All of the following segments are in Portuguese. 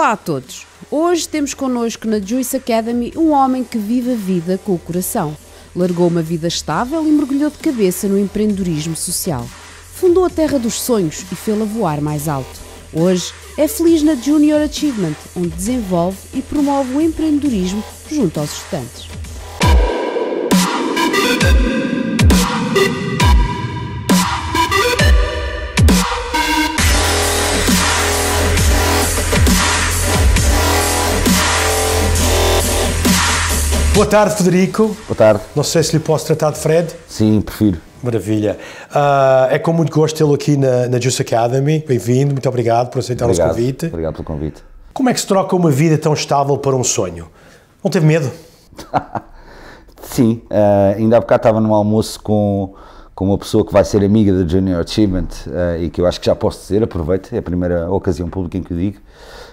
Olá a todos! Hoje temos connosco na Juice Academy um homem que vive a vida com o coração. Largou uma vida estável e mergulhou de cabeça no empreendedorismo social. Fundou a Terra dos Sonhos e fê-la voar mais alto. Hoje é feliz na Junior Achievement, onde desenvolve e promove o empreendedorismo junto aos estudantes. Boa tarde, Federico. Boa tarde. Não sei se lhe posso tratar de Fred. Sim, prefiro. Maravilha. Uh, é com muito gosto tê-lo aqui na, na Juice Academy. Bem-vindo, muito obrigado por aceitar obrigado. o nosso convite. Obrigado pelo convite. Como é que se troca uma vida tão estável para um sonho? Não teve medo? Sim, uh, ainda há bocado estava num almoço com, com uma pessoa que vai ser amiga da Junior Achievement uh, e que eu acho que já posso dizer, aproveito, é a primeira ocasião pública em que o digo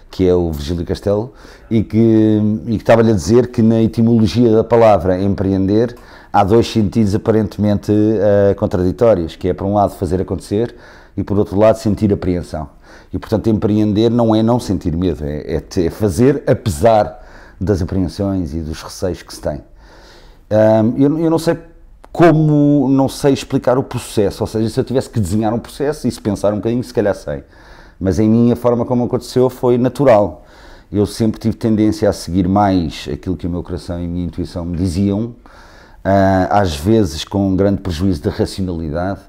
que é o Virgílio Castelo, e que, e que estava-lhe a dizer que na etimologia da palavra empreender há dois sentidos aparentemente uh, contraditórios, que é por um lado fazer acontecer e por outro lado sentir apreensão. E portanto empreender não é não sentir medo, é, é, é fazer apesar das apreensões e dos receios que se tem. Um, eu, eu não sei como, não sei explicar o processo, ou seja, se eu tivesse que desenhar um processo e se pensar um bocadinho, se calhar sei mas em mim a forma como aconteceu foi natural. Eu sempre tive tendência a seguir mais aquilo que o meu coração e a minha intuição me diziam, ah, às vezes com um grande prejuízo da racionalidade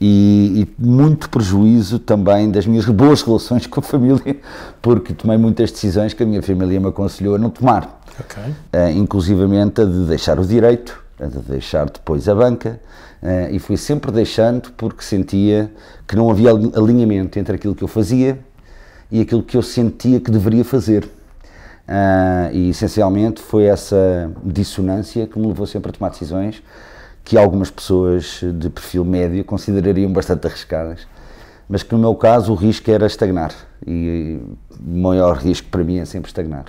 e, e, muito prejuízo também das minhas boas relações com a família, porque tomei muitas decisões que a minha família me aconselhou a não tomar. Okay. Ah, inclusivamente a de deixar o direito de deixar depois a banca, eh, e fui sempre deixando porque sentia que não havia alinhamento entre aquilo que eu fazia e aquilo que eu sentia que deveria fazer. Eh, e essencialmente foi essa dissonância que me levou sempre a tomar decisões que algumas pessoas de perfil médio considerariam bastante arriscadas, mas que no meu caso o risco era estagnar e o maior risco para mim é sempre estagnar.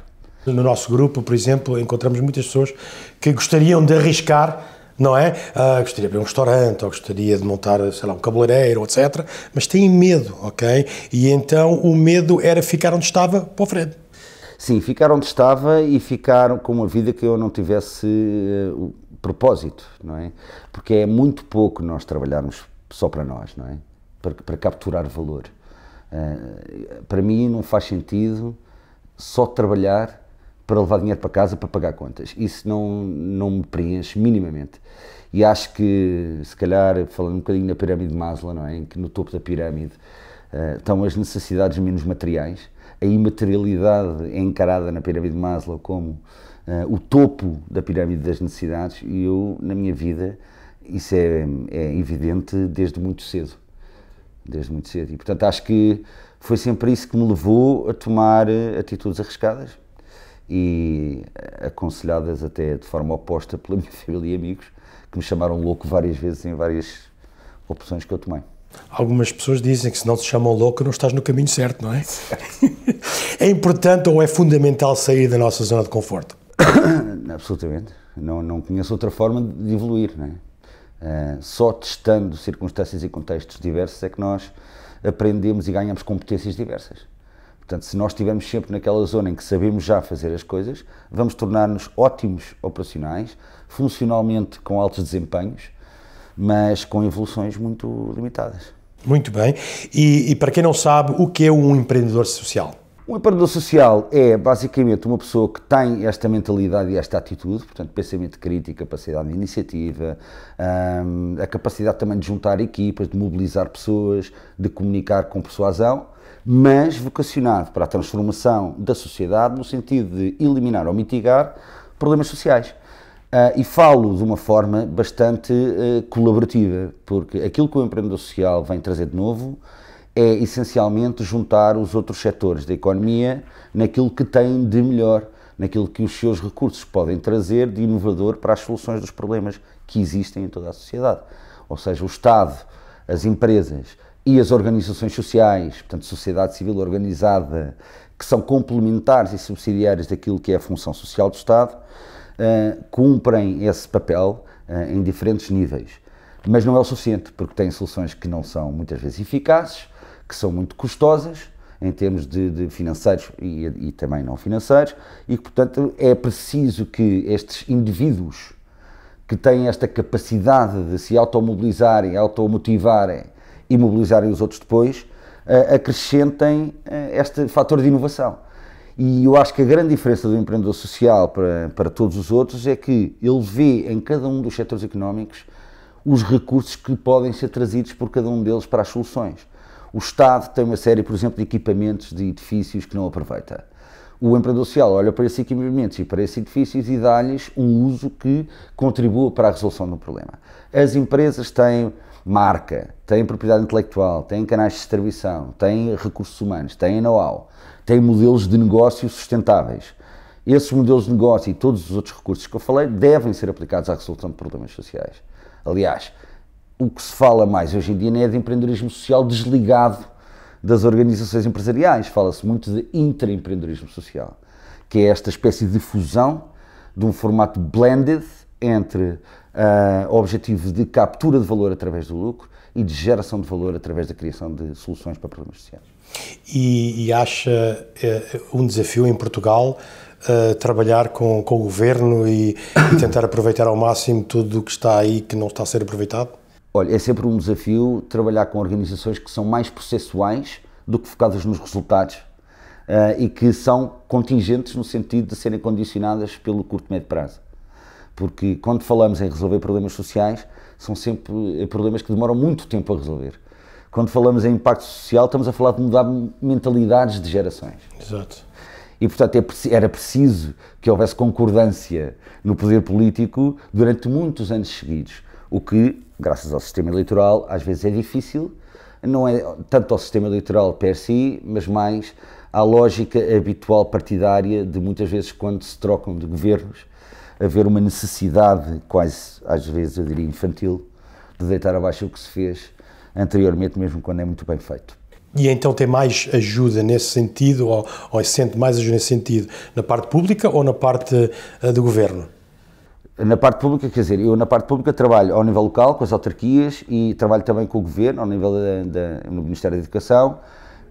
No nosso grupo, por exemplo, encontramos muitas pessoas que gostariam de arriscar não é? Ah, gostaria de abrir um restaurante, ou gostaria de montar, sei lá, um cabeleireiro, etc. Mas têm medo, ok? E então o medo era ficar onde estava para o frente. Sim, ficar onde estava e ficar com uma vida que eu não tivesse uh, propósito, não é? Porque é muito pouco nós trabalharmos só para nós, não é? Para, para capturar valor. Uh, para mim não faz sentido só trabalhar para levar dinheiro para casa para pagar contas. Isso não, não me preenche minimamente. E acho que, se calhar, falando um bocadinho da pirâmide de Maslow, não é? em que no topo da pirâmide uh, estão as necessidades menos materiais, a imaterialidade é encarada na pirâmide de Maslow como uh, o topo da pirâmide das necessidades, e eu, na minha vida, isso é, é evidente desde muito cedo. Desde muito cedo. E, portanto, acho que foi sempre isso que me levou a tomar eh, atitudes arriscadas, e eh, aconselhadas até de forma oposta pela minha família e amigos, que me chamaram louco várias vezes em várias opções que eu tomei. Algumas pessoas dizem que se não te chamam louco, não estás no caminho certo, não é? Certo. é importante ou é fundamental sair da nossa zona de conforto? Absolutamente. Não, não conheço outra forma de evoluir, não é? Uh, só testando circunstâncias e contextos diversos é que nós aprendemos e ganhamos competências diversas. Portanto, se nós estivermos sempre naquela zona em que sabemos já fazer as coisas, vamos tornar-nos ótimos operacionais, funcionalmente com altos desempenhos, mas com evoluções muito limitadas. Muito bem. E, e para quem não sabe, o que é um empreendedor social? Um empreendedor social é basicamente uma pessoa que tem esta mentalidade e esta atitude, portanto, pensamento crítico, capacidade de iniciativa, hum, a capacidade também de juntar equipas, de mobilizar pessoas, de comunicar com persuasão mas vocacionado para a transformação da sociedade no sentido de eliminar ou mitigar problemas sociais. Uh, e falo de uma forma bastante uh, colaborativa, porque aquilo que o empreendedor social vem trazer de novo é essencialmente juntar os outros setores da economia naquilo que têm de melhor, naquilo que os seus recursos podem trazer de inovador para as soluções dos problemas que existem em toda a sociedade. Ou seja, o Estado, as empresas, e as organizações sociais, portanto, sociedade civil organizada, que são complementares e subsidiárias daquilo que é a função social do Estado, uh, cumprem esse papel uh, em diferentes níveis. Mas não é o suficiente, porque têm soluções que não são muitas vezes eficazes, que são muito custosas em termos de, de financeiros e, e, também não financeiros, e que, portanto, é preciso que estes indivíduos que têm esta capacidade de se automobilizarem, automotivarem e mobilizarem os outros depois, eh, acrescentem eh, este fator de inovação. E eu acho que a grande diferença do empreendedor social para, para todos os outros é que ele vê em cada um dos setores económicos os recursos que podem ser trazidos por cada um deles para as soluções. O Estado tem uma série, por exemplo, de equipamentos, de edifícios que não aproveita. O empreendedor social olha para esses equipamentos e para esses edifícios e dá-lhes um uso que contribua para a resolução do problema. As empresas têm marca, tem propriedade intelectual, tem canais de distribuição, tem recursos humanos, tem know-how, tem modelos de negócio sustentáveis. Esses modelos de negócio e todos os outros recursos que eu falei devem ser aplicados à resolução de problemas sociais. Aliás, o que se fala mais hoje em dia não é de empreendedorismo social desligado das organizações empresariais, fala-se muito de intraempreendedorismo social, que é esta espécie de fusão de um formato blended entre uh, o objetivo de captura de valor através do lucro e de geração de valor através da criação de soluções para problemas sociais. E, e acha uh, um desafio em Portugal uh, trabalhar com, com, o governo e, e tentar aproveitar ao máximo tudo o que está aí que não está a ser aproveitado? Olha, é sempre um desafio trabalhar com organizações que são mais processuais do que focadas nos resultados Uh, e que são contingentes no sentido de serem condicionadas pelo curto médio prazo. Porque quando falamos em resolver problemas sociais, são sempre eh, problemas que demoram muito tempo a resolver. Quando falamos em impacto social, estamos a falar de mudar mentalidades de gerações. Exato. E, portanto, é era preciso que houvesse concordância no poder político durante muitos anos seguidos. O que, graças ao sistema eleitoral, às vezes é difícil, não é tanto ao sistema eleitoral per si, mas mais à lógica habitual partidária de muitas vezes quando se trocam de governos haver uma necessidade, quase às vezes eu diria infantil, de deitar abaixo o que se fez anteriormente, mesmo quando é muito bem feito. E então tem mais ajuda nesse sentido, ou, ou sente mais ajuda nesse sentido, na parte pública ou na parte eh, do governo? Na parte pública, quer dizer, eu na parte pública trabalho ao nível local, com as autarquias, e trabalho também com o governo, ao nível da, da, no Ministério da Educação,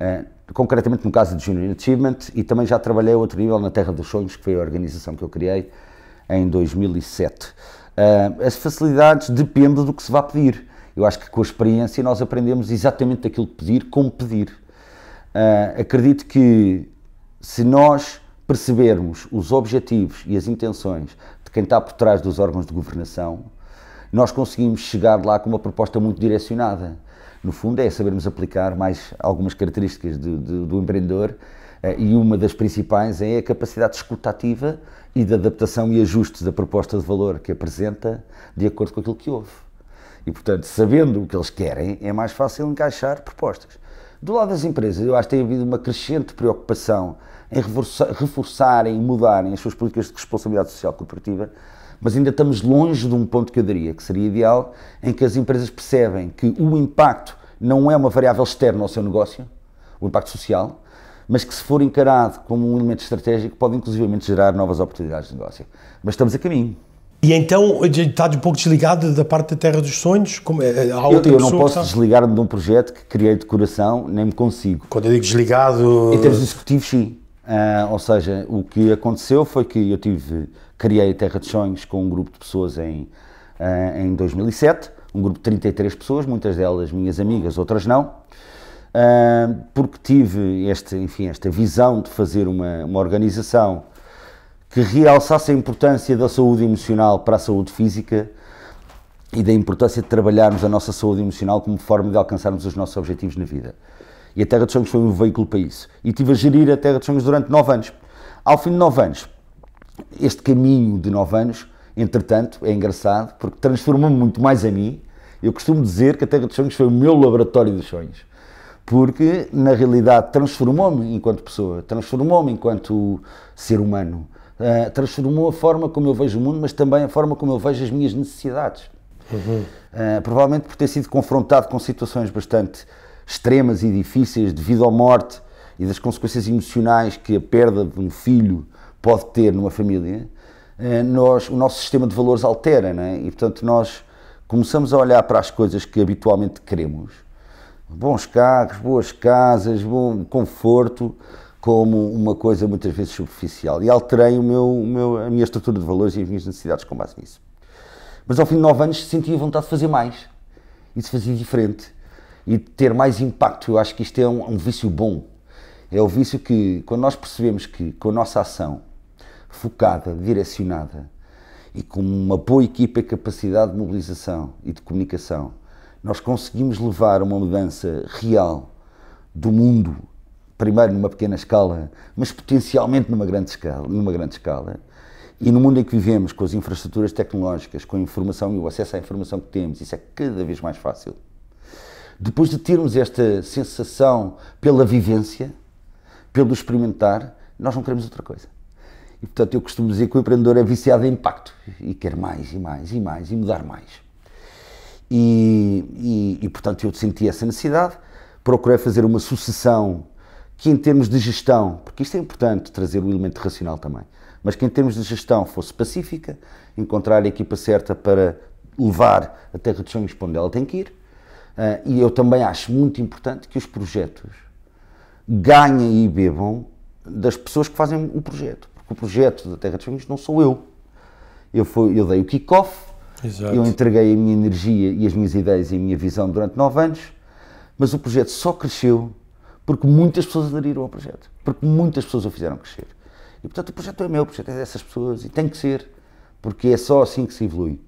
eh, concretamente no caso de Junior Achievement, e também já trabalhei a outro nível na Terra dos Sonhos, que foi a organização que eu criei, em 2007. Uh, ah, as facilidades dependem do que se vá pedir. Eu acho que com a experiência nós aprendemos exatamente aquilo que pedir, como pedir. Uh, acredito que se nós percebermos os objetivos e as intenções de quem está por trás dos órgãos de governação, nós conseguimos chegar lá com uma proposta muito direcionada. No fundo, é sabermos aplicar mais algumas características do, do empreendedor uh, e uma das principais é a capacidade escutativa e de adaptação e ajuste da proposta de valor que apresenta de acordo com aquilo que houve. E, portanto, sabendo o que eles querem, é mais fácil encaixar propostas. Do lado das empresas, eu acho que tem havido uma crescente preocupação em reforçarem e mudarem as suas políticas de responsabilidade social corporativa, mas ainda estamos longe de um ponto que eu daria, que seria ideal, em que as empresas percebem que o impacto não é uma variável externa ao seu negócio, o impacto social, mas que se for encarado como um elemento estratégico pode inclusivamente gerar novas oportunidades de negócio. Mas estamos a caminho. E então eh, está um pouco desligado da parte da Terra dos Sonhos? Como, a eh, eh, eu, eu não posso desligar-me de um projeto que criei de coração, nem me consigo. Quando eu digo desligado... Em termos executivos, sim. Uh, ou seja, o que aconteceu foi que eu tive, criei a Terra dos Sonhos com um grupo de pessoas em, uh, em 2007, um grupo de 33 pessoas, muitas delas minhas amigas, outras não uh, porque tive este, enfim, esta visão de fazer uma, uma organização que realçasse a importância da saúde emocional para a saúde física e da importância de trabalharmos a nossa saúde emocional como forma de alcançarmos os nossos objetivos na vida. E a Terra dos Sonhos foi um veículo para isso. E tive a gerir a Terra dos Sonhos durante nove anos. Ao fim de nove anos, este caminho de nove anos, entretanto, é engraçado porque transformou-me muito mais a mim. Eu costumo dizer que a Terra dos Sonhos foi o meu laboratório dos sonhos porque na realidade transformou-me enquanto pessoa, transformou-me enquanto ser humano, uh, transformou a forma como eu vejo o mundo, mas também a forma como eu vejo as minhas necessidades. Uhum. Uh, provavelmente por ter sido confrontado com situações bastante extremas e difíceis devido à morte e das consequências emocionais que a perda de um filho pode ter numa família, uh, nós, o nosso sistema de valores altera, é? e portanto nós começamos a olhar para as coisas que habitualmente queremos bons carros, boas casas, bom conforto, como uma coisa muitas vezes superficial. E alterei o meu, o meu, a minha estrutura de valores e as minhas necessidades com base nisso. Mas ao fim de nove anos senti a vontade de fazer mais e de fazer diferente e de ter mais impacto. Eu acho que isto é um, um vício bom. É o vício que, quando nós percebemos que com a nossa ação focada, direcionada e com uma boa equipa e capacidade de mobilização e de comunicação, nós conseguimos levar uma mudança real do mundo, primeiro numa pequena escala, mas potencialmente numa grande escala, numa grande escala. E no mundo em que vivemos, com as infraestruturas tecnológicas, com a informação e o acesso à informação que temos, isso é cada vez mais fácil. Depois de termos esta sensação pela vivência, pelo experimentar, nós não queremos outra coisa. E portanto, eu costumo dizer que o empreendedor é viciado em impacto e quer mais e mais e mais e mudar mais. E, e, e, portanto eu senti essa necessidade, procurei fazer uma sucessão que em termos de gestão, porque isto é importante trazer o elemento racional também, mas que em termos de gestão fosse pacífica, encontrar a equipa certa para levar a Terra dos Sonhos para onde ela tem que ir, uh, e eu também acho muito importante que os projetos ganhem e bebam das pessoas que fazem o projeto, porque o projeto da Terra dos Sonhos não sou eu. Eu, fui, eu dei o kick-off, Exato. Eu entreguei a minha energia e as minhas ideias e a minha visão durante nove anos, mas o projeto só cresceu porque muitas pessoas aderiram ao projeto, porque muitas pessoas o fizeram crescer. E portanto o projeto é meu, o projeto é dessas pessoas e tem que ser, porque é só assim que se evolui.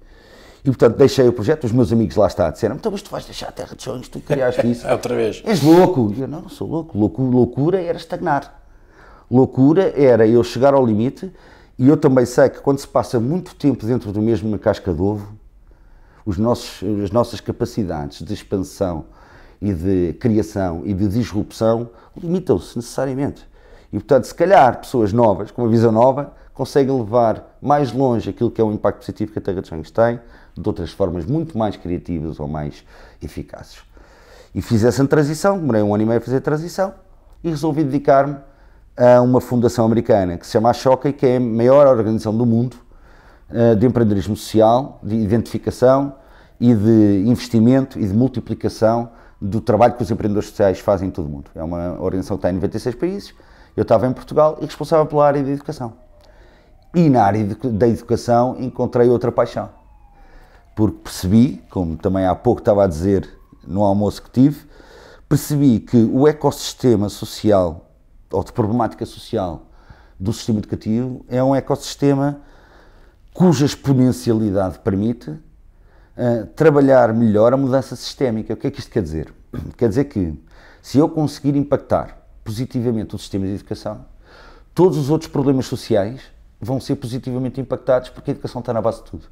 E portanto deixei o projeto, os meus amigos lá está disseram: então, mas tu vais deixar a Terra de Sonhos, tu criaste isso. Outra vez. És louco. E eu não, não sou louco. Loucura era estagnar. Loucura era eu chegar ao limite e eu também sei que quando se passa muito tempo dentro do mesmo casca de ovo, os nossos, as nossas capacidades de expansão e de criação e de disrupção limitam-se necessariamente. E, portanto, se calhar pessoas novas, com uma visão nova, conseguem levar mais longe aquilo que é o impacto positivo que a Terra dos Sonhos tem, de outras formas muito mais criativas ou mais eficazes. E fiz essa transição, demorei um ano e meio a fazer a transição, e resolvi dedicar-me a uma fundação americana que se chama Ashoka e que é a maior organização do mundo eh, de empreendedorismo social, de identificação e de investimento e de multiplicação do trabalho que os empreendedores sociais fazem em todo o mundo. É uma organização que está em 96 países, eu estava em Portugal e responsável pela área da educação. E na área da educação encontrei outra paixão, porque percebi, como também há pouco estava a dizer no almoço que tive, percebi que o ecossistema social ou de problemática social do sistema educativo é um ecossistema cuja exponencialidade permite uh, trabalhar melhor a mudança sistémica. O que é que isto quer dizer? Quer dizer que se eu conseguir impactar positivamente o sistema de educação, todos os outros problemas sociais vão ser positivamente impactados porque a educação está na base de tudo.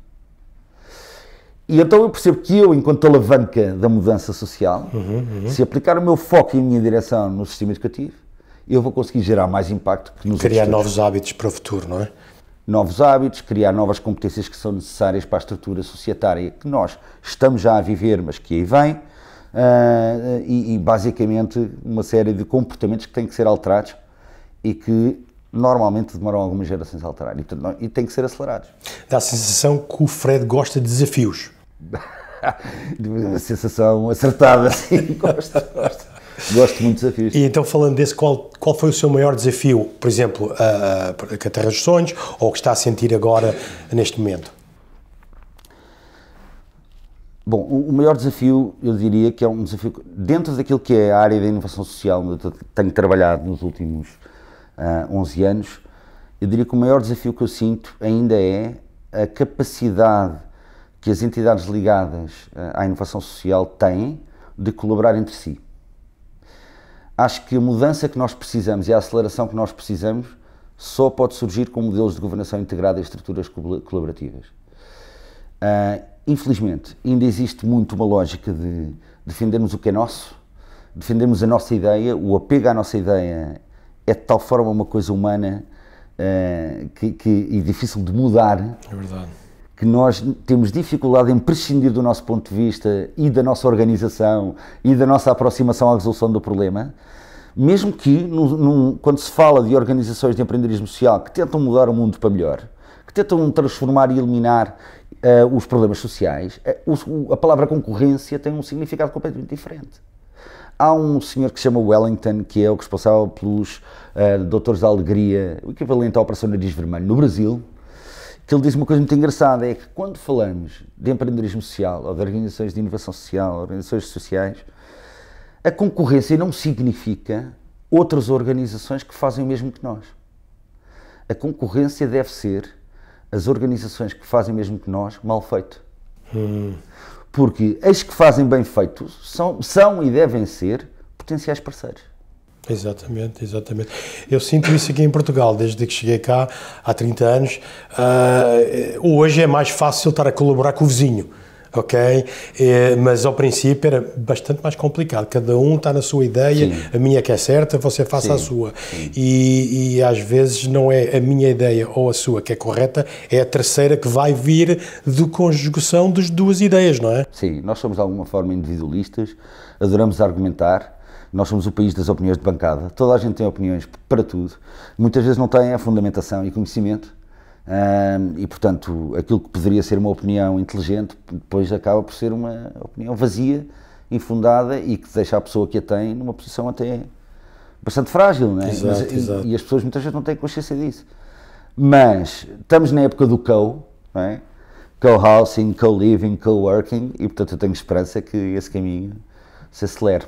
E então eu percebo que eu, enquanto alavanca da mudança social, uhum, uhum. se aplicar o meu foco e a minha direção no sistema educativo, eu vou conseguir gerar mais impacto que nos Criar novos hábitos para o futuro, não é? Novos hábitos, criar novas competências que são necessárias para a estrutura societária que nós estamos já a viver, mas que aí vem, uh, e, e basicamente uma série de comportamentos que têm que ser alterados e que normalmente demoram algumas gerações a alterar e, portanto, e têm que ser acelerados. Dá a sensação que o Fred gosta de desafios. sensação acertada, sim, gosta, gosta. Gosto muito de desafios. E então, falando desse, qual, qual foi o seu maior desafio, por exemplo, a, a Terra dos Sonhos, ou que está a sentir agora, neste momento? Bom, o maior desafio, eu diria que é um desafio dentro daquilo que é a área da inovação social, onde eu tenho trabalhado nos últimos uh, ah, 11 anos, eu diria que o maior desafio que eu sinto ainda é a capacidade que as entidades ligadas ah, à inovação social têm de colaborar entre si acho que a mudança que nós precisamos e a aceleração que nós precisamos só pode surgir com modelos de governação integrada e estruturas colaborativas. Uh, infelizmente, ainda existe muito uma lógica de defendermos o que é nosso, defendermos a nossa ideia, o apego à nossa ideia é de tal forma uma coisa humana uh, que, que é difícil de mudar. É verdade que nós temos dificuldade em prescindir do nosso ponto de vista e da nossa organização e da nossa aproximação à resolução do problema, mesmo que num, num, quando se fala de organizações de empreendedorismo social que tentam mudar o mundo para melhor, que tentam transformar e eliminar uh, os problemas sociais, a, eh, a palavra concorrência tem um significado completamente diferente. Há um senhor que se chama Wellington, que é o responsável pelos uh, Doutores da Alegria, o equivalente à Operação Nariz Vermelho no Brasil, que ele diz uma coisa muito engraçada, é que quando falamos de empreendedorismo social, ou de organizações de inovação social, organizações sociais, a concorrência não significa outras organizações que fazem o mesmo que nós. A concorrência deve ser as organizações que fazem o mesmo que nós, mal feito. Hum. Porque as que fazem bem feito são, são e devem ser potenciais parceiros. Exatamente, exatamente. Eu sinto isso aqui em Portugal, desde que cheguei cá há 30 anos. Uh, hoje é mais fácil estar a colaborar com o vizinho, ok? Eh, mas ao princípio era bastante mais complicado. Cada um está na sua ideia, Sim. a minha é que é certa, você faça Sim. a sua. E, e, às vezes não é a minha ideia ou a sua que é correta, é a terceira que vai vir de conjugação das duas ideias, não é? Sim, nós somos de alguma forma individualistas, adoramos argumentar nós somos o país das opiniões de bancada. Toda a gente tem opiniões para tudo. Muitas vezes não tem a fundamentação e conhecimento. e, portanto, aquilo que poderia ser uma opinião inteligente, depois acaba por ser uma opinião vazia, infundada e que deixa a pessoa que a tem numa posição até bastante frágil, não é? Exato, Mas, exato. E, e, as pessoas muitas vezes não têm consciência disso. Mas estamos na época do co, é? Co-housing, co-living, co-working, e portanto eu tenho esperança que esse caminho se acelere.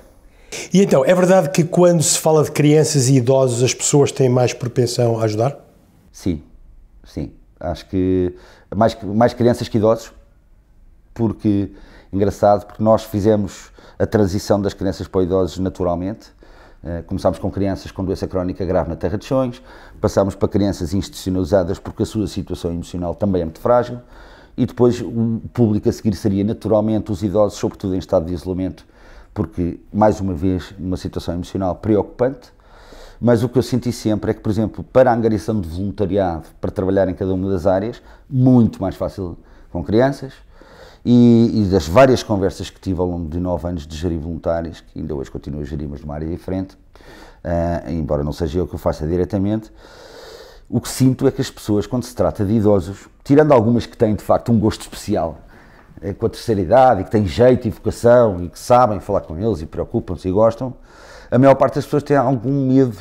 E então, é verdade que quando se fala de crianças e idosos as pessoas têm mais propensão a ajudar? Sim, sim. Acho que mais, mais crianças que idosos, porque, engraçado, porque nós fizemos a transição das crianças para idosos naturalmente. Eh, começámos com crianças com doença crónica grave na Terra de Sonhos, passámos para crianças institucionalizadas porque a sua situação emocional também é muito frágil e depois o público a seguir seria naturalmente os idosos, sobretudo em estado de isolamento porque, mais uma vez, uma situação emocional preocupante, mas o que eu senti sempre é que, por exemplo, para a angariação de voluntariado, para trabalhar em cada uma das áreas, muito mais fácil com crianças, e, e, das várias conversas que tive ao longo de nove anos de gerir voluntários, que ainda hoje continuo a gerir, mas numa área diferente, uh, embora não seja eu que eu faça diretamente, o que sinto é que as pessoas, quando se trata de idosos, tirando algumas que têm de facto um gosto especial é com a terceira idade e que têm jeito e vocação e que sabem falar com eles e preocupam-se e gostam, a maior parte das pessoas tem algum medo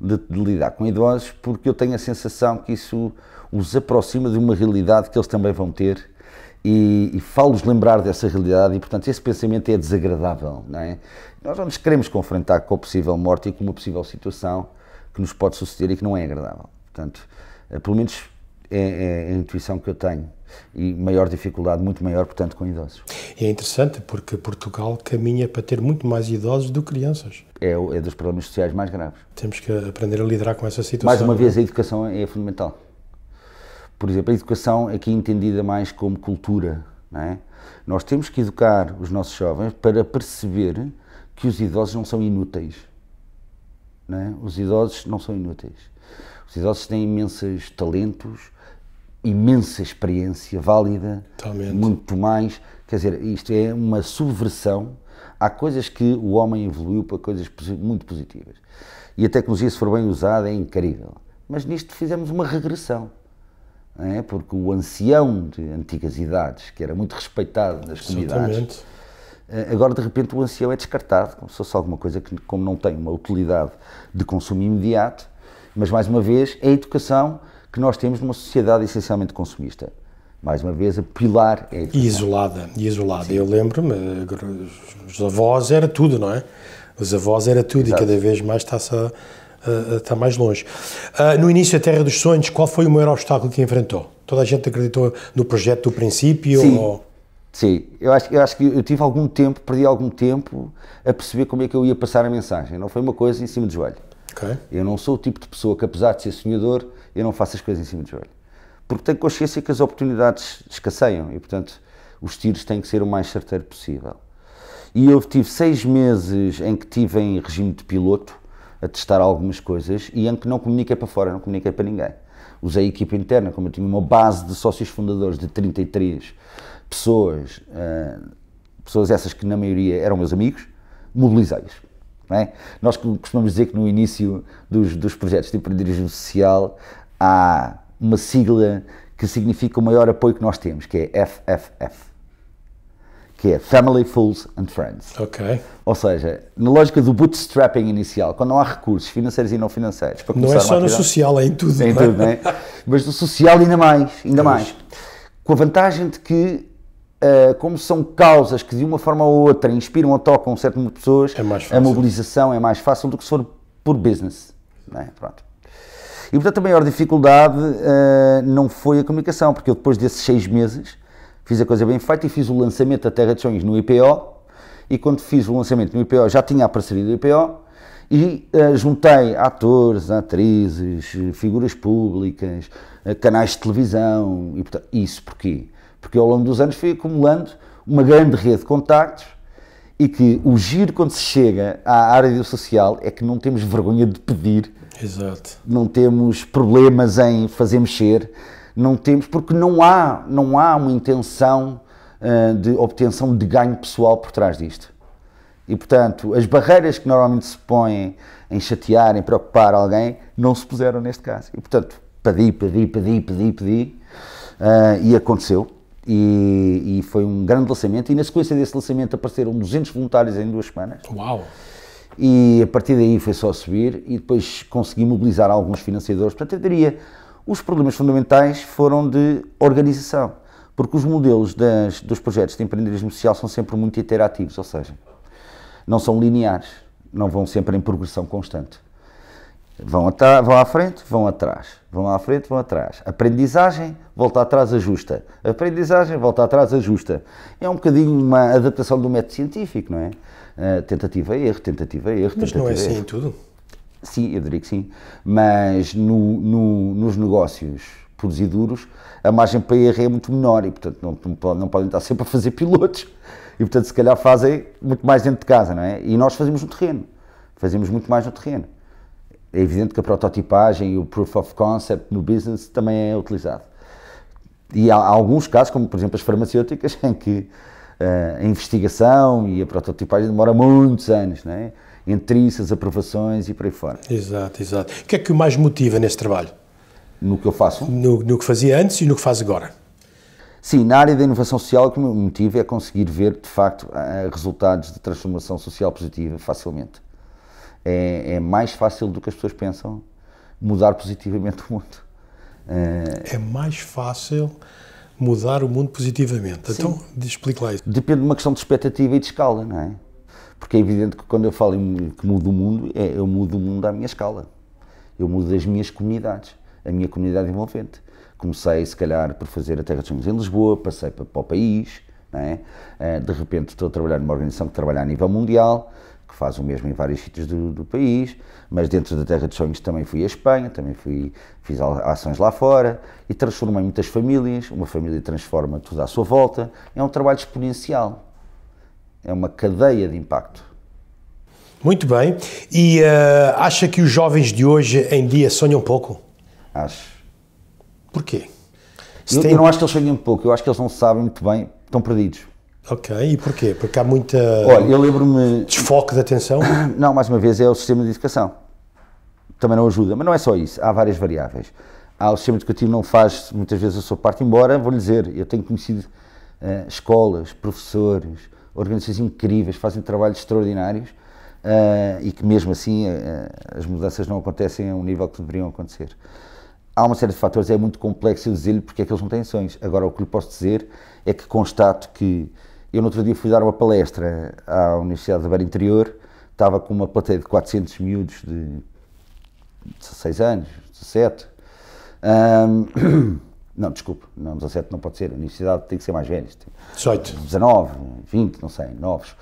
de, de, lidar com idosos porque eu tenho a sensação que isso os aproxima de uma realidade que eles também vão ter e, e falo-os lembrar dessa realidade e, portanto, esse pensamento é desagradável, não é? Nós não nos queremos confrontar com a possível morte e com uma possível situação que nos pode suceder e que não é agradável. Portanto, eh, pelo menos é, é a intuição que eu tenho e maior dificuldade, muito maior, portanto, com idosos. É interessante porque Portugal caminha para ter muito mais idosos do que crianças. É, é dos problemas sociais mais graves. Temos que aprender a lidar com essa situação. Mais uma é? vez, a educação é fundamental. Por exemplo, a educação aqui é é entendida mais como cultura, não é? Nós temos que educar os nossos jovens para perceber que os idosos não são inúteis. Não é? Os idosos não são inúteis. Os idosos têm imensos talentos, imensa experiência válida, Totalmente. muito mais. Quer dizer, isto é uma subversão. Há coisas que o homem evoluiu para coisas muito positivas. E a tecnologia, se for bem usada, é incrível. Mas nisto fizemos uma regressão. É? Porque o ancião de antigas idades, que era muito respeitado nas comunidades, eh, agora de repente o ancião é descartado, como se fosse alguma coisa que, como não tem uma utilidade de consumo imediato, mas mais uma vez, a educação que nós temos numa sociedade essencialmente consumista. Mais uma vez, a pilar é E Isolada, isolada. Sim. Eu lembro-me, os avós era tudo, não é? Os avós era tudo Exato. e cada vez mais está-se a, a, a, está mais longe. Uh, no início da Terra dos Sonhos, qual foi o maior obstáculo que enfrentou? Toda a gente acreditou no projeto do princípio? Sim, ou... sim. Eu, acho, eu acho que eu tive algum tempo, perdi algum tempo a perceber como é que eu ia passar a mensagem. Não foi uma coisa em cima do joelho. Okay. Eu não sou o tipo de pessoa que, apesar de ser sonhador, eu não faço as coisas em cima do joelho. Porque tenho consciência que as oportunidades escasseiam e, portanto, os tiros têm que ser o mais certeiro possível. E eu tive seis meses em que tive em regime de piloto a testar algumas coisas e em que não comuniquei para fora, não comuniquei para ninguém. Usei a equipa interna, como eu tinha uma base de sócios fundadores de 33 pessoas, eh, pessoas essas que na maioria eram meus amigos, mobilizei-os é? Nós costumamos dizer que no início dos, dos projetos de empreendedorismo social há uma sigla que significa o maior apoio que nós temos, que é FFF. Que é Family, Fools and Friends. Ok. Ou seja, na lógica do bootstrapping inicial, quando não há recursos financeiros e não financeiros para começar Não é só no social, é em tudo. É em tudo, não é? Né? Mas no social ainda mais, ainda é mais. Com a vantagem de que eh, como são causas que de uma forma ou outra inspiram ou tocam um certo número de pessoas, é a mobilização é mais fácil do que se for por business. Né? Pronto. E portanto a maior dificuldade uh, não foi a comunicação, porque eu depois desses seis meses fiz a coisa bem feita e fiz o lançamento da Terra de Sonhos no IPO. E quando fiz o lançamento no IPO, já tinha a parceria do IPO e uh, juntei atores, atrizes, figuras públicas, canais de televisão. E, portanto, isso porquê? porque ao longo dos anos fui acumulando uma grande rede de contactos e que o giro quando se chega à área do social é que não temos vergonha de pedir, Exato. não temos problemas em fazer mexer, não temos porque não há não há uma intenção uh, de obtenção de ganho pessoal por trás disto. E portanto as barreiras que normalmente se põem em chatear, em preocupar alguém, não se puseram neste caso. E portanto pedi, pedi, pedi, pedi, pedi uh, e aconteceu e, e, foi um grande lançamento. E na sequência desse lançamento apareceram 200 voluntários em duas semanas. Uau! E a partir daí foi só subir e depois consegui mobilizar alguns financiadores. Portanto, eu diria, os problemas fundamentais foram de organização, porque os modelos das, dos projetos de empreendedorismo social são sempre muito iterativos, ou seja, não são lineares, não vão sempre em progressão constante. Vão, vão à frente, vão atrás. Vão à frente, vão atrás. Aprendizagem, volta atrás, ajusta. Aprendizagem, volta atrás, ajusta. É um bocadinho uma adaptação do método científico, não é? Uh, tentativa, erro, tentativa, erro. Mas tentativa, não é assim erro. em tudo? Sim, eu diria que sim. Mas no, no, nos negócios puros e duros, a margem para erro é muito menor e, portanto, não, não, não podem estar sempre a fazer pilotos. E, portanto, se calhar fazem muito mais dentro de casa, não é? E nós fazemos no terreno. Fazemos muito mais no terreno. É evidente que a prototipagem e o proof of concept no business também é utilizado. E há, há alguns casos, como por exemplo as farmacêuticas, em que uh, a investigação e a prototipagem demora muitos anos, não é? entre isso, as aprovações e por aí fora. Exato, exato. O que é que o mais motiva nesse trabalho? No que eu faço? No, no que fazia antes e no que faz agora. Sim, na área da inovação social, o que me motiva é conseguir ver, de facto, eh, resultados de transformação social positiva facilmente é, é mais fácil do que as pessoas pensam mudar positivamente o mundo. É, é mais fácil mudar o mundo positivamente. Sim. Então, explique lá isso. Depende de uma questão de expectativa e de escala, não é? Porque é evidente que quando eu falo que mudo o mundo, é, eu mudo o mundo à minha escala. Eu mudo as minhas comunidades, a minha comunidade envolvente. Comecei, se calhar, por fazer a Terra dos Sonhos em Lisboa, passei para, para o país, é? Eh, de repente estou a trabalhar numa organização que trabalha a nível mundial, faz o mesmo em vários sítios do, do, país, mas dentro da Terra dos Sonhos também fui à Espanha, também fui, fiz ações lá fora e transformei muitas famílias, uma família transforma tudo à sua volta, é um trabalho exponencial, é uma cadeia de impacto. Muito bem, e uh, acha que os jovens de hoje em dia sonham pouco? Acho. Porquê? Eu, tem... eu não acho que eles sonham pouco, eu acho que eles não sabem muito bem, estão perdidos. Ok, e porquê? Porque há muita. Olha, eu lembro-me. Desfoque de atenção? Não, mais uma vez é o sistema de educação. Também não ajuda, mas não é só isso, há várias variáveis. Há o sistema educativo não faz muitas vezes a sua parte, embora, vou-lhe dizer, eu tenho conhecido uh, escolas, professores, organizações incríveis, fazem trabalhos extraordinários uh, e que mesmo assim uh, as mudanças não acontecem a um nível que deveriam acontecer. Há uma série de fatores, é muito complexo eu dizer-lhe porque é que eles não têm sonhos. Agora, o que lhe posso dizer é que constato que eu no outro dia fui dar uma palestra à Universidade do Beira Interior, estava com uma plateia de 400 miúdos de 16 anos, 17. Um, não, desculpe, não, 17 não pode ser, a universidade tem que ser mais velha. 18. 19, 20, não sei, novos.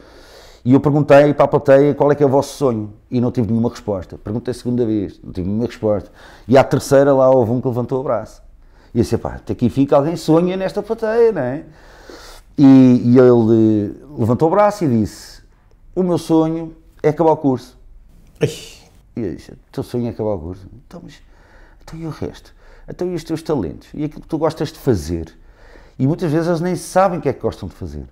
E eu perguntei para a plateia qual é que é o vosso sonho e não tive nenhuma resposta. Perguntei a segunda vez, não tive nenhuma resposta. E à terceira lá houve um que levantou o braço. E eu disse, pá, até aqui fica alguém sonha nesta plateia, não é? E, e ele eh, levantou o braço e disse: O meu sonho é acabar o curso. Ai. E disse: O teu sonho é acabar o curso? Então, mas, então e o resto? Então e os teus talentos? E aquilo que tu gostas de fazer? E muitas vezes eles nem sabem o que é que gostam de fazer.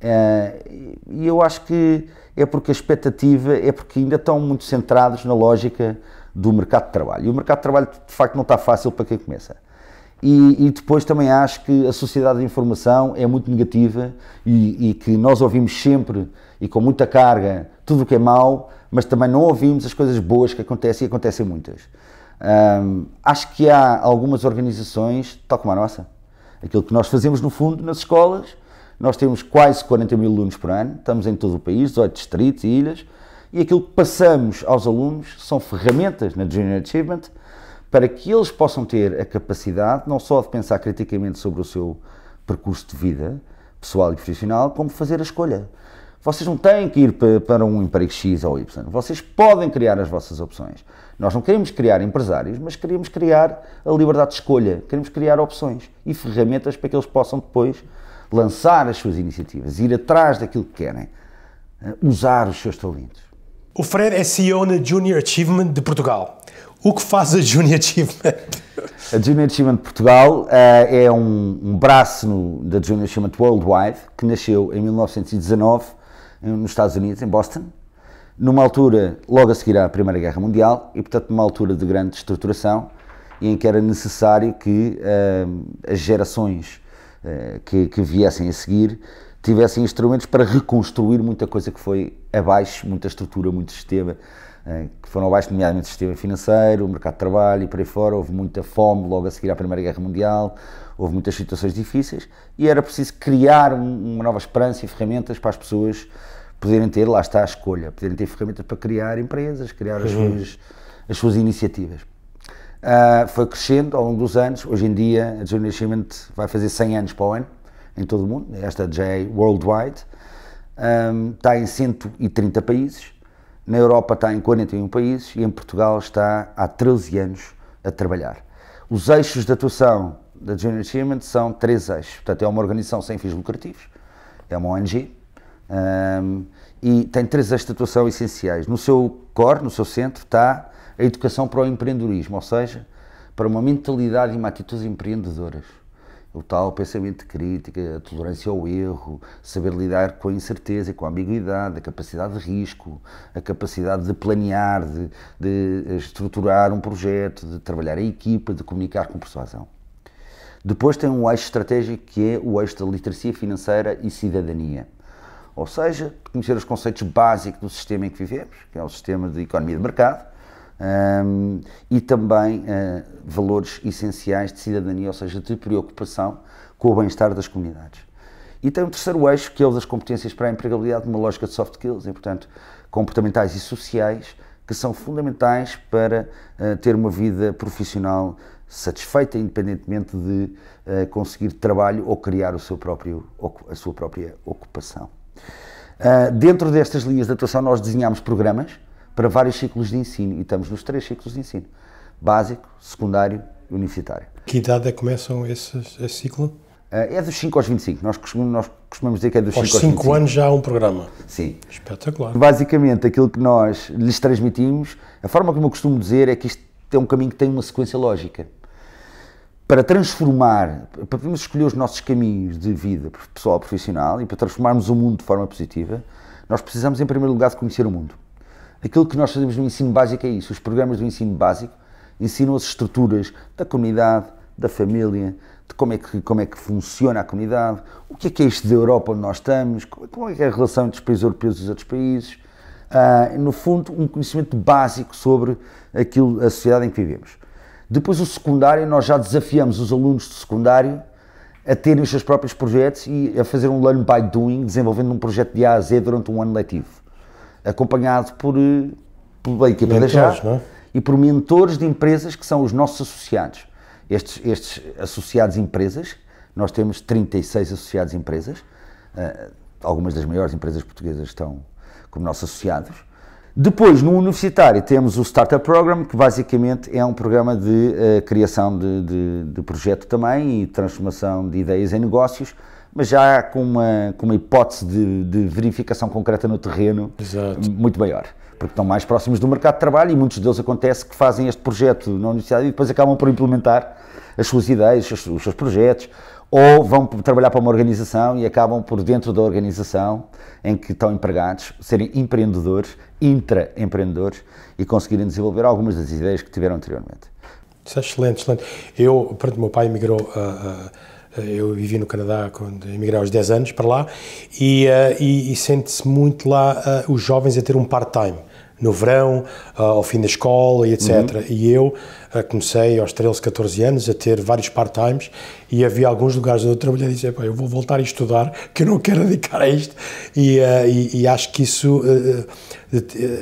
Uh, e eu acho que é porque a expectativa, é porque ainda estão muito centrados na lógica do mercado de trabalho. E o mercado de trabalho, de facto, não está fácil para quem começa. E, e, depois também acho que a sociedade de informação é muito negativa e, e, que nós ouvimos sempre e com muita carga tudo o que é mau, mas também não ouvimos as coisas boas que acontecem e acontecem muitas. Um, acho que há algumas organizações, tal como a nossa, aquilo que nós fazemos no fundo nas escolas, nós temos quase 40 mil alunos por ano, estamos em todo o país, 18 distritos e ilhas, e aquilo que passamos aos alunos são ferramentas na Junior Achievement para que eles possam ter a capacidade não só de pensar criticamente sobre o seu percurso de vida, pessoal e profissional, como fazer a escolha. Vocês não têm que ir para um emprego X ou Y. Vocês podem criar as vossas opções. Nós não queremos criar empresários, mas queremos criar a liberdade de escolha. Queremos criar opções e ferramentas para que eles possam depois lançar as suas iniciativas, ir atrás daquilo que querem, eh, usar os seus talentos. O Fred é CEO na Junior Achievement de Portugal. O que faz a Junior Achievement? A Junior Achievement Portugal uh, é um, um braço no, da Junior Achievement Worldwide que nasceu em 1919 eh, nos Estados Unidos, em Boston, numa altura logo a seguir à Primeira Guerra Mundial e, portanto, numa altura de grande estruturação em que era necessário que uh, as gerações uh, que, que viessem a seguir tivessem instrumentos para reconstruir muita coisa que foi abaixo, muita estrutura, muito sistema, que foram abaixo, nomeadamente o sistema financeiro, o mercado de trabalho e por aí fora. Houve muita fome logo a seguir à Primeira Guerra Mundial, houve muitas situações difíceis e era preciso criar uma nova esperança e ferramentas para as pessoas poderem ter, lá está a escolha, poderem ter ferramentas para criar empresas, criar as, uhum. suas, as suas iniciativas. Uh, foi crescendo ao longo dos anos, hoje em dia a Journey Achievement vai fazer 100 anos para o ano, em todo o mundo, esta J é worldwide, um, ah, está em 130 países, na Europa está em 41 países e em Portugal está há 13 anos a trabalhar. Os eixos de atuação da Junior Achievement são três eixos. Portanto, é uma organização sem fins lucrativos, é uma ONG, um, e tem três eixos de atuação essenciais. No seu core, no seu centro, está a educação para o empreendedorismo, ou seja, para uma mentalidade e uma atitude empreendedoras o tal pensamento crítico, a tolerância ao erro, saber lidar com a incerteza, com a ambiguidade, a capacidade de risco, a capacidade de planear, de, de estruturar um projeto, de trabalhar em equipa, de comunicar com persuasão. Depois tem um eixo estratégico que é o eixo da literacia financeira e cidadania. Ou seja, conhecer os conceitos básicos do sistema em que vivemos, que é o sistema de economia de mercado, um, e também uh, valores essenciais de cidadania, ou seja, de preocupação com o bem-estar das comunidades. E tem um terceiro eixo, que é o das competências para a empregabilidade, uma lógica de soft skills, e, portanto, comportamentais e sociais, que são fundamentais para uh, ter uma vida profissional satisfeita, independentemente de uh, conseguir trabalho ou criar o seu próprio, a sua própria ocupação. Uh, dentro destas linhas de atuação, nós desenhámos programas para vários ciclos de ensino e estamos nos três ciclos de ensino: básico, secundário e universitário. Que idade é que começam esses, esse ciclo? Eh, é dos 5 aos 25. Nós costumamos, nós costumamos dizer que é dos aos 5 aos 25. Aos 5 anos já há um programa. Sim. Espetacular. Basicamente, aquilo que nós lhes transmitimos, a forma como eu costumo dizer é que isto é um caminho que tem uma sequência lógica. Para transformar, para podermos escolher os nossos caminhos de vida pessoal, e profissional e para transformarmos o mundo de forma positiva, nós precisamos, em primeiro lugar, de conhecer o mundo. Aquilo que nós fazemos no ensino básico é isso. Os programas do ensino básico ensinam as estruturas da comunidade, da família, de como é que, como é que funciona a comunidade, o que é que é isto da Europa onde nós estamos, qual é, é a relação entre os países europeus e os outros países. Uh, no fundo, um conhecimento básico sobre aquilo, a sociedade em que vivemos. Depois, o secundário, nós já desafiamos os alunos do secundário a terem os seus próprios projetos e a fazer um learn by doing, desenvolvendo um projeto de A a Z durante um ano letivo acompanhado por, eh, pela é equipa mentores, da é? e por mentores de empresas que são os nossos associados. Estes, estes associados empresas, nós temos 36 associados empresas, uh, algumas das maiores empresas portuguesas estão como nossos associados. Depois, no universitário, temos o Startup Program, que basicamente é um programa de uh, criação de, de, de projeto também e transformação de ideias em negócios, mas já com uma, com uma hipótese de, de verificação concreta no terreno Exato. muito maior. Porque estão mais próximos do mercado de trabalho e muitos deles acontece que fazem este projeto na universidade e depois acabam por implementar as suas ideias, os, os seus projetos, ou vão trabalhar para uma organização e acabam por dentro da organização em que estão empregados, serem empreendedores, intraempreendedores e conseguirem desenvolver algumas das ideias que tiveram anteriormente. Isso é excelente, excelente. Eu, pronto, meu pai emigrou a. Uh, uh ah, eh, eu vivi no Canadá quando emigrei aos 10 anos para lá e, eh, e, e sente-se muito lá eh, os jovens a ter um part-time no verão, ao fim da escola e etc. Uhum. E eu comecei aos 13, 14 anos a ter vários part-times e havia alguns lugares onde eu trabalhei e dizia, Pá, eu vou voltar a estudar, que eu não quero dedicar a isto. E, e, e acho que isso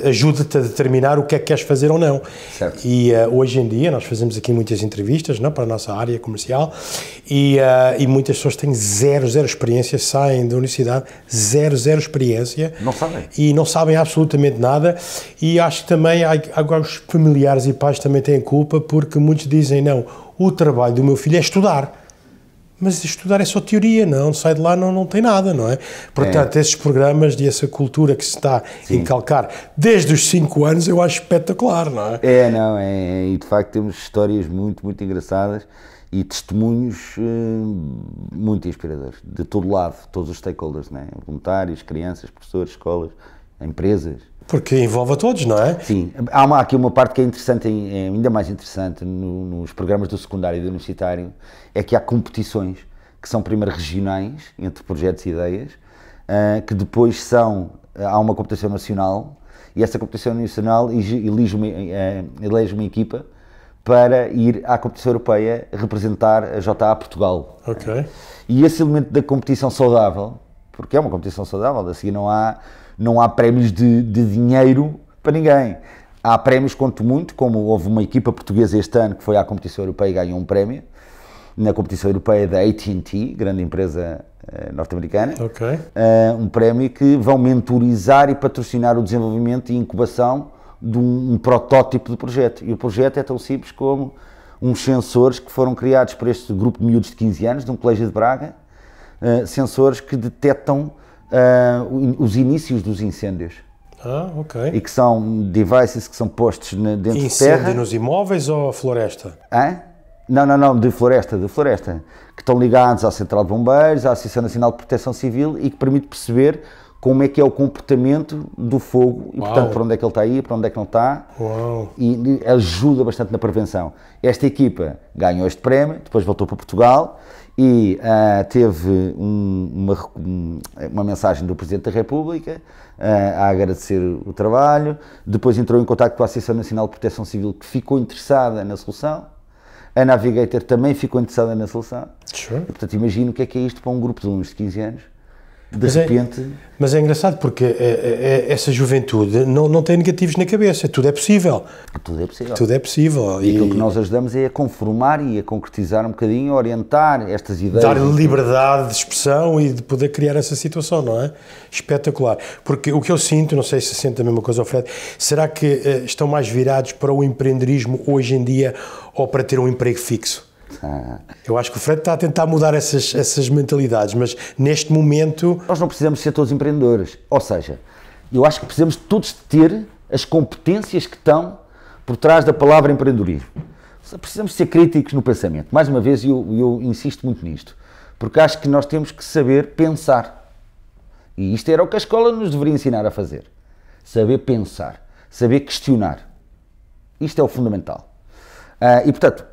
ajuda-te a determinar o que é que queres fazer ou não. Certo. E uh, hoje em dia nós fazemos aqui muitas entrevistas não, para a nossa área comercial e, uh, e muitas pessoas têm zero, zero experiência, saem da universidade, zero, zero experiência. Não sabem. E não sabem absolutamente nada e acho que também agora os familiares e pais também têm culpa porque muitos dizem, não, o trabalho do meu filho é estudar mas estudar é só teoria, não, sai de lá, não, não tem nada, não é? Portanto, é. esses programas e essa cultura que se está a encalcar desde os 5 anos, eu acho espetacular, não é? É, não, é, é, e de facto temos histórias muito, muito engraçadas e testemunhos eh, muito inspiradores, de todo lado, todos os stakeholders, é? voluntários, crianças, professores, escolas, empresas, porque envolve a todos, não é? Sim. Há uma, aqui uma parte que é interessante, é ainda mais interessante no, nos programas do secundário e do universitário, é que há competições que são primeiro regionais, entre projetos e ideias, uh, que depois são, eh, há uma competição nacional, e essa competição nacional elege uma, eh, elege uma equipa para ir à competição europeia representar a JA Portugal. Ok. E esse elemento da competição saudável, porque é uma competição saudável, assim não há não há prémios de, de dinheiro para ninguém. Há prémios, quanto muito, como houve uma equipa portuguesa este ano que foi à competição europeia e ganhou um prémio, na competição europeia da AT&T, grande empresa eh, norte-americana, okay. uh, um prémio que vão mentorizar e patrocinar o desenvolvimento e incubação de um, um, protótipo de projeto. E o projeto é tão simples como uns sensores que foram criados por este grupo de miúdos de 15 anos, de um colégio de Braga, uh, sensores que detectam uh, os inícios dos incêndios. Ah, ok. E que são devices que são postos na, dentro Incêndio de terra. Incêndio nos imóveis ou floresta? Hã? Não, não, não, de floresta, de floresta. Que estão ligados à Central de Bombeiros, à Associação Nacional de Proteção Civil e que permite perceber como é que é o comportamento do fogo e, portanto, para onde é que ele está aí, para onde é que não está. Uau. E ajuda bastante na prevenção. Esta equipa ganhou este prémio, depois voltou para Portugal e uh, teve um, uma, uma, mensagem do Presidente da República uh, a agradecer o trabalho. Depois entrou em contato com a Associação Nacional de Proteção Civil, que ficou interessada na solução. A Navigator também ficou interessada na solução. Sure. E, portanto, imagino o que é que é isto para um grupo de alunos de 15 anos de mas é- repente. É, mas é engraçado porque é, é, é, essa juventude não, não tem negativos na cabeça, tudo é possível. Tudo é possível. Tudo é possível. E, e aquilo que nós ajudamos é a conformar e a concretizar um bocadinho, orientar estas ideias. Dar liberdade de expressão e de poder criar essa situação, não é? Espetacular. Porque o que eu sinto, não sei se sente a mesma coisa ao Fred, será que uh, estão mais virados para o empreendedorismo hoje em dia ou para ter um emprego fixo? Ah. Eu acho que o Fred está a tentar mudar essas, essas mentalidades, mas neste momento. Nós não precisamos ser todos empreendedores. Ou seja, eu acho que precisamos todos ter as competências que estão por trás da palavra empreendedorismo. Precisamos ser críticos no pensamento. Mais uma vez, eu, eu insisto muito nisto, porque acho que nós temos que saber pensar. E isto era o que a escola nos deveria ensinar a fazer: saber pensar, saber questionar. Isto é o fundamental. Uh, e portanto,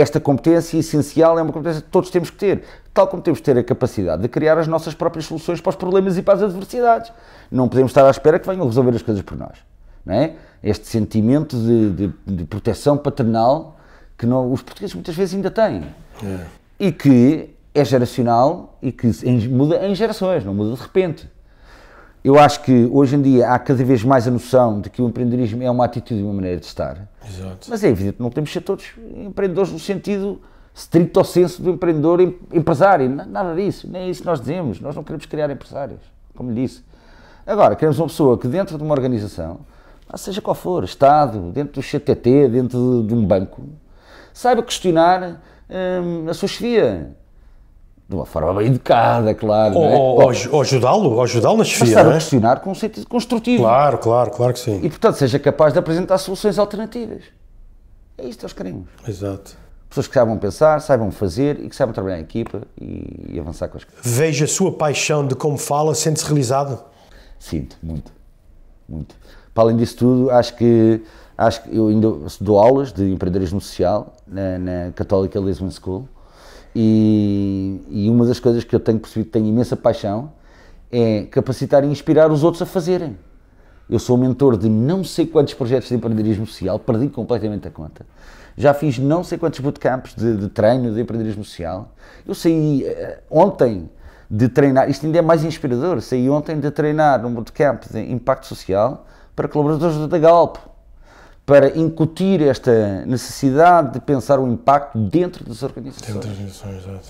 esta competência essencial é uma competência que todos temos que ter, tal como temos que ter a capacidade de criar as nossas próprias soluções para os problemas e para as adversidades. Não podemos estar à espera que venham resolver as coisas por nós. Não é? Este sentimento de, de, de proteção paternal que não, os portugueses muitas vezes ainda têm. É. E que é geracional e que em, muda em gerações, não muda de repente. Eu acho que hoje em dia há cada vez mais a noção de que o empreendedorismo é uma atitude e uma maneira de estar. Exato. Mas é evidente que não temos que ser todos empreendedores no sentido estricto ao senso do empreendedor empresário. Nada disso, nem é isso que nós dizemos. Nós não queremos criar empresários, como lhe disse. Agora, queremos uma pessoa que dentro de uma organização, ah, seja qual for, Estado, dentro do CTT, dentro de, de um banco, saiba questionar hum, a sua chefia de uma forma bem educada, claro. Ou, é? ou, ou ajudá-lo, ajudá-lo na chefia. Passar é? a questionar com um sentido construtivo. Claro, claro, claro que sim. E, portanto, seja capaz de apresentar soluções alternativas. É isto que nós queremos. Exato. Pessoas que saibam pensar, saibam fazer e que saibam trabalhar em equipa e, e avançar com as coisas. Veja a sua paixão de como fala, sente-se realizado? Sinto, muito. Muito. Para além disso tudo, acho que, acho que eu ainda dou aulas de empreendedorismo social na, na Católica Lisbon School e, e uma das coisas que eu tenho percebido, tenho imensa paixão, é capacitar e inspirar os outros a fazerem. Eu sou mentor de não sei quantos projetos de empreendedorismo social, perdi completamente a conta. Já fiz não sei quantos bootcamps de, de treino de empreendedorismo social. Eu saí uh, ontem de treinar, isto ainda é mais inspirador, saí ontem de treinar um bootcamp de impacto social para colaboradores da Galp para incutir esta necessidade de pensar o impacto dentro das organizações. Dentro das organizações, exato.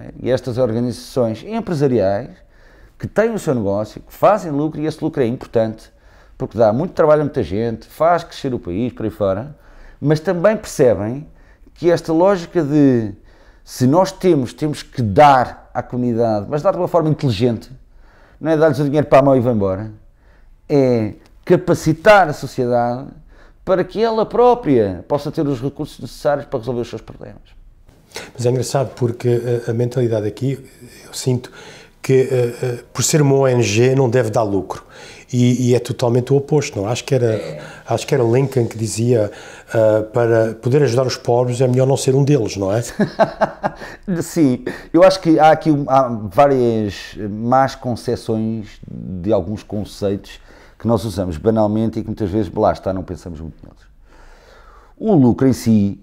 É? E estas organizações empresariais que têm o seu negócio, que fazem lucro e esse lucro é importante porque dá muito trabalho a muita gente, faz crescer o país por aí fora, mas também percebem que esta lógica de se nós temos, temos que dar à comunidade, mas dar de uma forma inteligente, não é dar-lhes o dinheiro para a mão e vão embora, é capacitar a sociedade para que ela própria possa ter os recursos necessários para resolver os seus problemas. Mas é engraçado porque eh, a mentalidade aqui, eu sinto que eh, eh, por ser uma ONG não deve dar lucro. E, e, é totalmente o oposto, não? Acho que era, é. acho que era Lincoln que dizia uh, para poder ajudar os pobres é melhor não ser um deles, não é? Sim, eu acho que há aqui há várias más concepções de alguns conceitos que nós usamos banalmente e que muitas vezes, lá está, não pensamos muito neles. O lucro em si,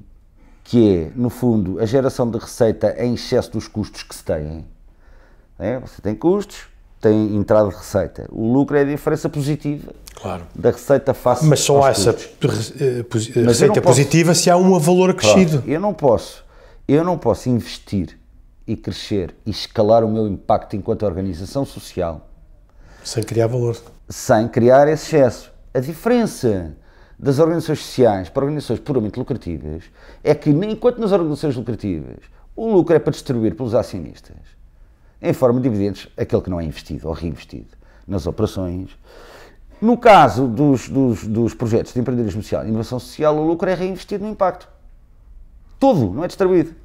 que é, no fundo, a geração de receita em excesso dos custos que se têm. É? Você tem custos, tem entrada de receita. O lucro é a diferença positiva claro. da receita face Mas só há essa eh, eh, receita positiva se há um valor acrescido. Claro, eu não posso. Eu não posso investir e crescer e escalar o meu impacto enquanto organização social sem criar valor sem criar esse excesso. A diferença das organizações sociais para organizações puramente lucrativas é que, enquanto nas organizações lucrativas o lucro é para distribuir pelos acionistas, em forma de dividendos, aquele que não é investido ou reinvestido nas operações. No caso dos, dos, dos projetos de empreendedorismo social e inovação social, o lucro é reinvestido no impacto. Todo, não é distribuído.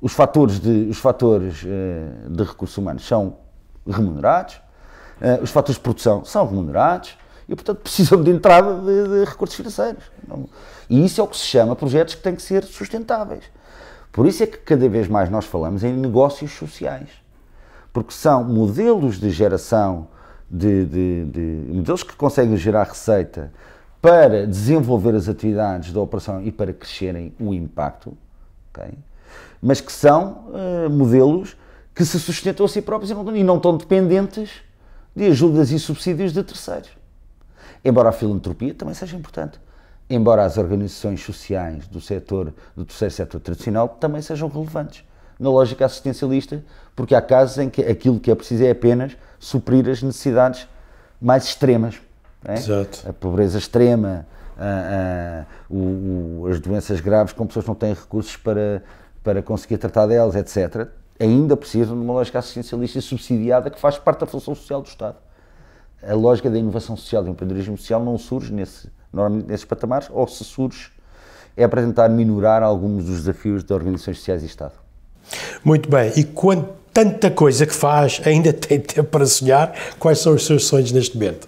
Os fatores de, os fatores, eh, de recursos humanos são remunerados, uh, os fatores de produção são remunerados e, portanto, precisam de entrada de, de recursos financeiros. Não, e isso é o que se chama projetos que têm que ser sustentáveis. Por isso é que cada vez mais nós falamos em negócios sociais, porque são modelos de geração, de, de, de modelos que conseguem gerar receita para desenvolver as atividades da operação e para crescerem o impacto, okay? mas que são uh, modelos que se sustentam a si próprios e não, e não estão dependentes de ajudas e subsídios de terceiros. Embora a filantropia também seja importante, embora as organizações sociais do setor do terceiro setor tradicional também sejam relevantes na lógica assistencialista, porque há casos em que aquilo que é preciso é apenas suprir as necessidades mais extremas. É? Exato. A pobreza extrema, a, a, o, o, as doenças graves com pessoas que não têm recursos para, para conseguir tratar delas, etc ainda precisam de uma lógica assistencialista e subsidiada que faz parte da função social do Estado. A lógica da inovação social, do empreendedorismo social, não surge nesse, normalmente nesses patamares, ou se surge, é para tentar minorar alguns dos desafios de organizações sociais e Estado. Muito bem, e quanto tanta coisa que faz, ainda tem tempo para sonhar, quais são os seus sonhos neste momento?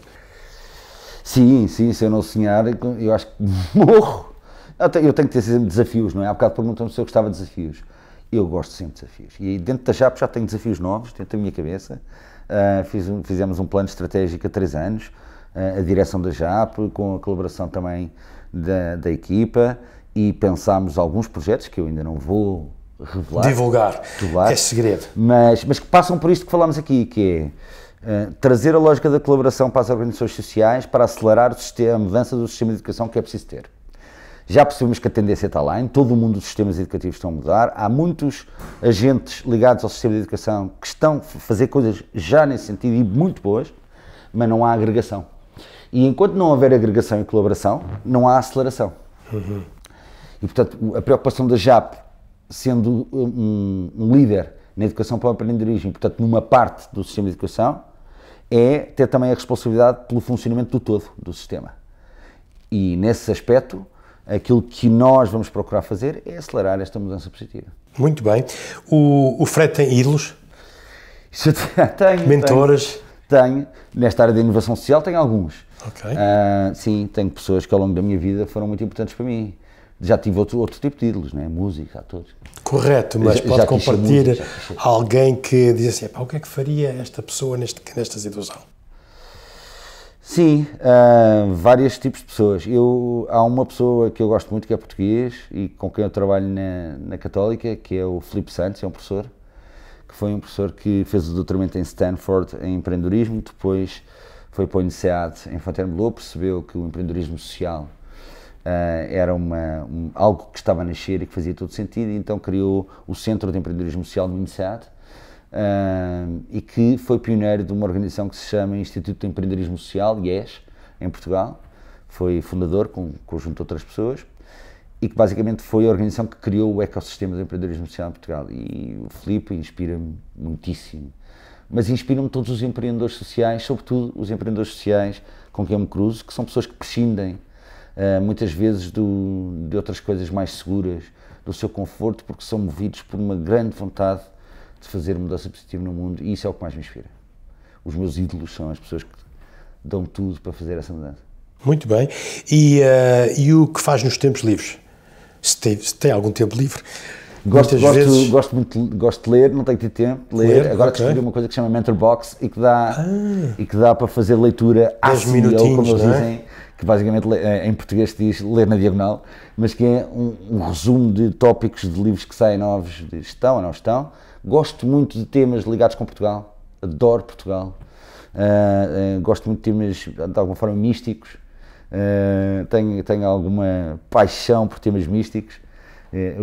Sim, sim, se eu não sonhar, eu acho que morro. Eu tenho, eu tenho que ter desafios, não é? Há bocado perguntam-me se eu gostava de desafios eu gosto sempre de desafios. E dentro da JAP já tenho desafios novos, dentro da minha cabeça. Uh, fiz, fizemos um plano estratégico há três anos, uh, a direção da JAP, com a colaboração também da, da equipa, e pensámos alguns projetos que eu ainda não vou revelar. Divulgar, é segredo. Mas, mas que passam por isto que falámos aqui, que é uh, trazer a lógica da colaboração para as organizações sociais para acelerar o sistema, a mudança do sistema de educação que é preciso ter. Já percebemos que a tendência está lá, em todo o mundo os sistemas educativos estão a mudar, há muitos agentes ligados ao sistema de educação que estão a fazer coisas já nesse sentido e muito boas, mas não há agregação. E enquanto não houver agregação e colaboração, não há aceleração. Uhum. E portanto, a preocupação da JAP, sendo um, um líder na educação para o empreendedorismo, portanto, numa parte do sistema de educação, é ter também a responsabilidade pelo funcionamento do todo do sistema. E nesse aspecto, aquilo que nós vamos procurar fazer é acelerar esta mudança positiva. Muito bem. O, o Fred tem ídolos? Isso tenho. Mentores? Tenho, Nesta área de inovação social tenho alguns. Ok. Uh, sim, tenho pessoas que ao longo da minha vida foram muito importantes para mim. Já tive outro, outro tipo de ídolos, né? música, atores. Correto, mas já, pode já compartilhar música, alguém que diz assim, o que é que faria esta pessoa neste, nesta situação? Sim, uh, vários tipos de pessoas. Eu, há uma pessoa que eu gosto muito que é português e com quem eu trabalho na, na Católica, que é o Filipe Santos, é um professor, que foi um professor que fez o doutoramento em Stanford em empreendedorismo, depois foi para o INSEAD em Fontainebleau, percebeu que o empreendedorismo social uh, era uma, um, algo que estava a nascer e que fazia todo sentido, então criou o Centro de Empreendedorismo Social do INSEAD, e que foi pioneiro de uma organização que se chama Instituto de Empreendedorismo Social, IES, em Portugal. Foi fundador com um conjunto de outras pessoas e que basicamente foi a organização que criou o ecossistema do empreendedorismo social em Portugal. E o Filipe inspira-me muitíssimo. Mas inspiram-me todos os empreendedores sociais, sobretudo os empreendedores sociais com quem eu me cruzo, que são pessoas que prescindem uh, muitas vezes do, de outras coisas mais seguras, do seu conforto, porque são movidos por uma grande vontade de fazer mudança positiva no mundo e isso é o que mais me inspira. Os meus ídolos são as pessoas que dão tudo para fazer essa mudança. Muito bem. E, uh, e o que faz nos tempos livres? Se tem, se tem algum tempo livre? Gosto, gosto, vezes... gosto, muito gosto de ler, não tenho tido tempo de ler. ler Agora okay. descobri uma coisa que se chama Mentor Box e que dá, ah, e que dá para fazer leitura assim, ou como eles é? dizem, que basicamente eh, em português se diz ler na diagonal, mas que é um, um resumo de tópicos de livros que saem novos, de estão ou não estão Gosto muito de temas ligados com Portugal, adoro Portugal. Uh, uh, gosto muito de temas, de alguma forma, místicos. Uh, tenho, tenho alguma paixão por temas místicos.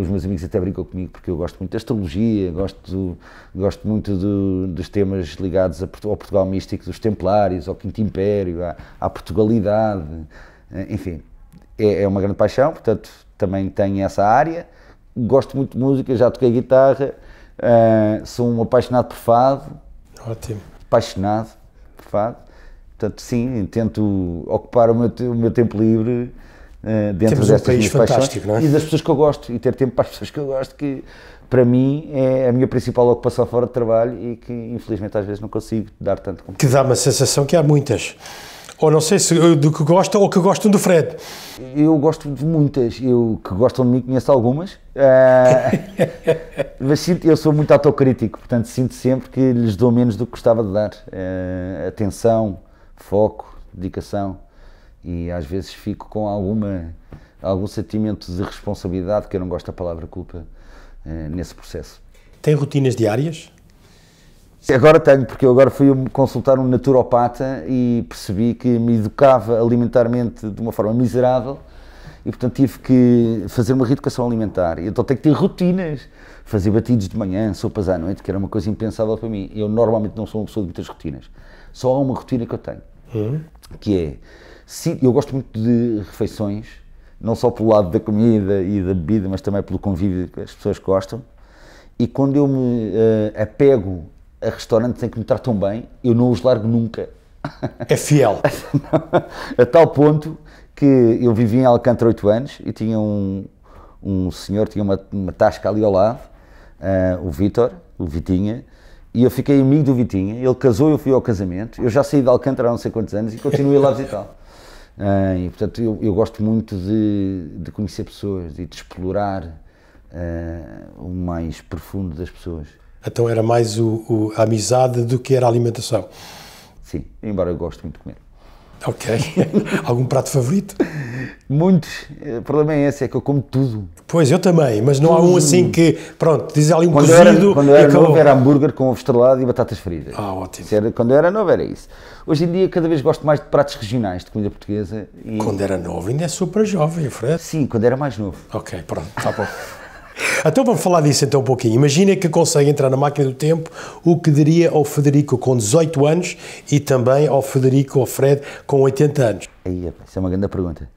os meus amigos até brincam comigo porque eu gosto muito da astrologia, gosto, do, gosto muito do, dos temas ligados ao Portugal místico, dos Templários, ao Quinto Império, à, à Portugalidade. enfim, é, é uma grande paixão, portanto, também tenho essa área. Gosto muito de música, já toquei guitarra. Uh, sou um apaixonado por fado. Ótimo. Apaixonado por fado. Portanto, sim, tento ocupar o meu, o meu tempo livre uh, dentro Temos destas um país fantástico, paixões, é? e das pessoas que eu gosto e ter tempo para as pessoas que eu gosto, que para mim é a minha principal ocupação fora de trabalho e que infelizmente às vezes não consigo dar tanto como. Que dá uma sensação que há muitas. Ou não sei se do que gostam ou que gostam do Fred. Eu gosto de muitas. Eu que gostam de mim conheço algumas. Uh, mas sinto, eu sou muito autocrítico, portanto sinto sempre que lhes dou menos do que gostava de dar. Uh, atenção, foco, dedicação. E às vezes fico com alguma, algum sentimento de responsabilidade, que eu não gosto da palavra culpa, uh, nesse processo. Tem rotinas diárias? Agora tenho, porque eu agora fui consultar um naturopata e percebi que me educava alimentarmente de uma forma miserável e, portanto, tive que fazer uma reeducação alimentar. Então tenho que ter rotinas, fazer batidos de manhã, sopas à noite, que era uma coisa impensável para mim. Eu normalmente não sou uma pessoa de muitas rotinas. Só há uma rotina que eu tenho, hum? que é, se, eu gosto muito de refeições, não só pelo lado da comida e da bebida, mas também pelo convívio que as pessoas gostam. E quando eu me uh, apego a restaurantes em que me tratam bem, eu não os largo nunca. É fiel. a tal ponto que eu vivi em Alcântara oito anos e tinha um, um senhor, tinha uma, uma tasca ali ao lado, uh, o Vitor, o Vitinha, e eu fiquei amigo do Vitinha, ele casou, e eu fui ao casamento, eu já saí de Alcântara há não sei quantos anos e continuei lá a visitar. Uh, eh, e portanto eu, eu gosto muito de, de, conhecer pessoas e de explorar uh, o mais profundo das pessoas. Então era mais o, o, a amizade do que era a alimentação. Sim, embora eu goste muito de comer. Ok. Algum prato favorito? Muitos. O problema é esse, é que eu como tudo. Pois, eu também, mas não tudo. há um assim que, pronto, diz ali um quando cozido... Era, quando eu era acabou. novo era hambúrguer com ovo estrelado e batatas fritas. Ah, ótimo. Era, quando eu era novo era isso. Hoje em dia cada vez gosto mais de pratos regionais de comida portuguesa. E... Quando era novo ainda é super jovem, Fred. Sim, quando era mais novo. Ok, pronto, tá bom. Então vamos falar disso então um pouquinho. Imagina que consegue entrar na máquina do tempo, o que diria ao Federico com 18 anos e também ao Federico, ao Fred, com 80 anos? isso é uma grande pergunta.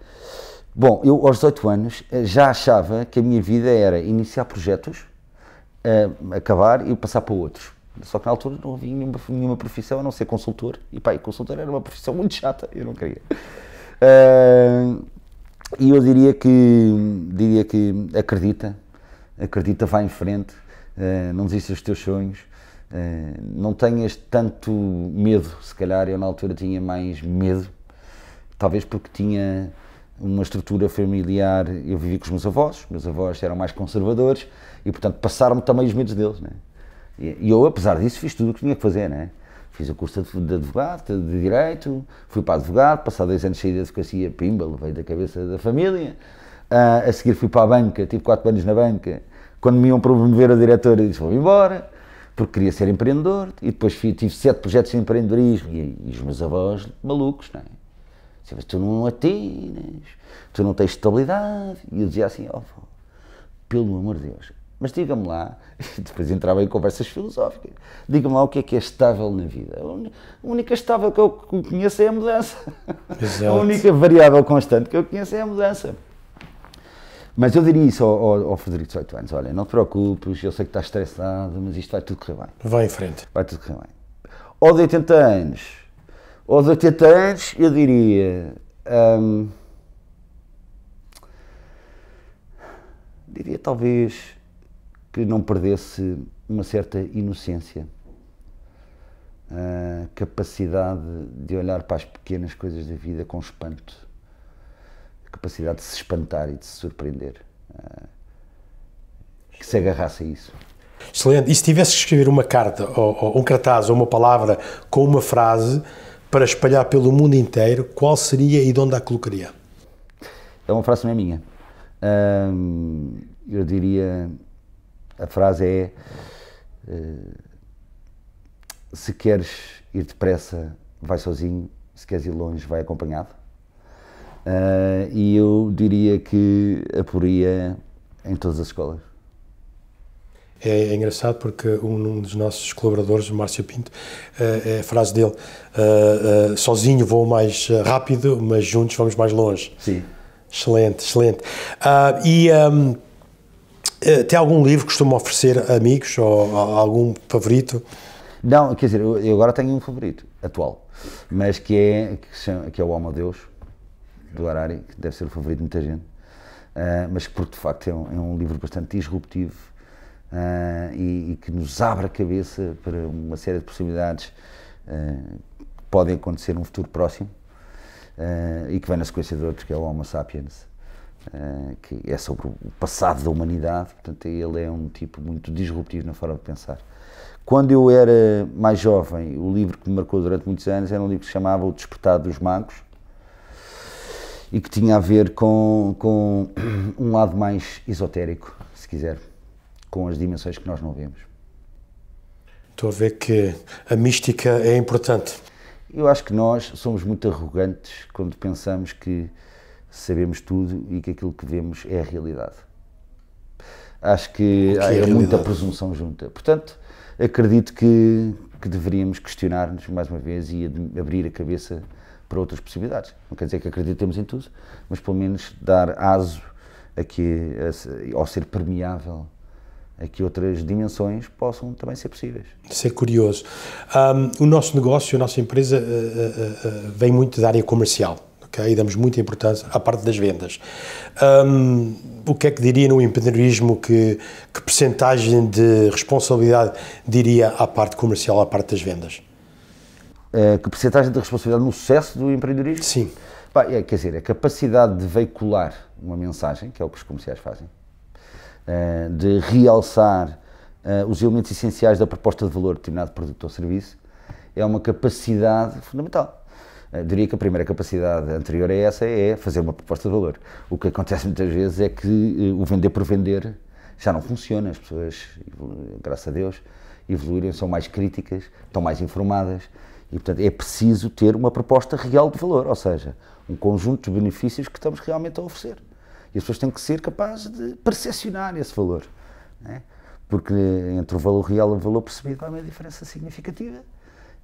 Bom, eu aos 18 anos eh, já achava que a minha vida era iniciar projetos, eh, acabar e passar para outros. Só que na altura não havia nenhuma, nenhuma profissão a não ser consultor. E pá, e consultor era uma profissão muito chata, eu não queria. Uh, e eu diria que, diria que acredita, acredita, vá em frente, eh, não desista dos teus sonhos. Eh, não tenhas tanto medo, se calhar eu na altura tinha mais medo, talvez porque tinha uma estrutura familiar, eu vivi com os meus avós, meus avós eram mais conservadores e portanto passaram-me também os medos deles, né? E eu, apesar disso, fiz tudo o que tinha que fazer, né? Fiz o curso de advogado, de direito, fui para advogado, passado dois anos cheio de advocacia, pimba, levei da cabeça da família, Uh, a seguir fui para a banca, tive quatro anos na banca. Quando me iam promover a diretora, disse: vou embora, porque queria ser empreendedor. E depois fui, tive sete projetos de empreendedorismo. E, e os meus avós, malucos, não é? Dizia, tu não atinas, tu não tens estabilidade. E eu dizia assim: ó, oh, pelo amor de Deus, mas diga-me lá, depois entrava em conversas filosóficas, diga-me lá o que é que é estável na vida. A única estável que eu conheço é a mudança. Exato. A única variável constante que eu conheço é a mudança. Mas eu diria isso ao, ao, Frederico de 18 anos: olha, não te preocupes, eu sei que estás estressado, mas isto vai tudo correr bem. Vai em frente. Vai tudo correr bem. Aos 80 anos, aos 80 anos, eu diria. Hum, diria talvez que não perdesse uma certa inocência, a hum, capacidade de olhar para as pequenas coisas da vida com espanto capacidade de se espantar e de se surpreender. Ah, que se agarrasse a isso. Excelente. E se tivesse que escrever uma carta, ou, ou, um cartaz, ou uma palavra com uma frase para espalhar pelo mundo inteiro, qual seria e de onde a colocaria? É uma frase não é minha. Hum, eu diria. A frase é. Eh, se queres ir depressa, vai sozinho. Se queres ir longe, vai acompanhado. Uh, e eu diria que aporia em todas as escolas. É, é engraçado porque um, um, dos nossos colaboradores, Márcio Pinto, uh, é a frase dele: uh, sozinho vou mais rápido, mas juntos vamos mais longe. Sim. Excelente, excelente. Ah, e um, tem algum livro que costuma oferecer a amigos ou a, algum favorito? Não, quer dizer, eu, agora tenho um favorito atual, mas que é que, chama, que é o Alma Deus do Harari, que deve ser o favorito de muita gente, uh, mas que, porque de facto é um, é um livro bastante disruptivo uh, e, e, que nos abre a cabeça para uma série de possibilidades uh, que podem acontecer num futuro próximo e que vem na sequência de outros que é o Homo Sapiens. que é sobre o passado da humanidade, portanto, ele é um tipo muito disruptivo na forma de pensar. Quando eu era mais jovem, o livro que me marcou durante muitos anos era um livro que se chamava O Despertado dos Magos, e que tinha a ver com, com um lado mais esotérico, se quiser, com as dimensões que nós não vemos. Estou a ver que a mística é importante. Eu acho que nós somos muito arrogantes quando pensamos que sabemos tudo e que aquilo que vemos é a realidade. Acho que, que é há é muita presunção junta. Portanto, acredito que, que deveríamos questionar-nos mais uma vez e abrir a cabeça para outras possibilidades. Não quer dizer que acreditemos em tudo, mas pelo menos dar aso a que, a, ou ser permeável a que outras dimensões possam também ser possíveis. Isso é curioso. Um, o nosso negócio, a nossa empresa, uh, uh, uh, vem muito da área comercial. Okay? Damos muita importância à parte das vendas. Um, o que é que diria no empreendedorismo? Que, que percentagem de responsabilidade diria à parte comercial, à parte das vendas? Eh, que percentagem de responsabilidade no sucesso do empreendedorismo? Sim. Bah, é, quer dizer, a capacidade de veicular uma mensagem, que é o que os comerciais fazem, uh, de realçar uh, os elementos essenciais da proposta de valor de determinado produto ou serviço, é uma capacidade fundamental. diria que a primeira capacidade anterior a essa é fazer uma proposta de valor. O que acontece muitas vezes é que o vender por vender já não funciona. As pessoas, graças a Deus, evoluíram, são mais críticas, estão mais informadas e, portanto, é preciso ter uma proposta real de valor, ou seja, um conjunto de benefícios que estamos realmente a oferecer. E as pessoas têm que ser capazes de percepcionar esse valor. É? Porque entre o valor real e o valor percebido há uma diferença significativa.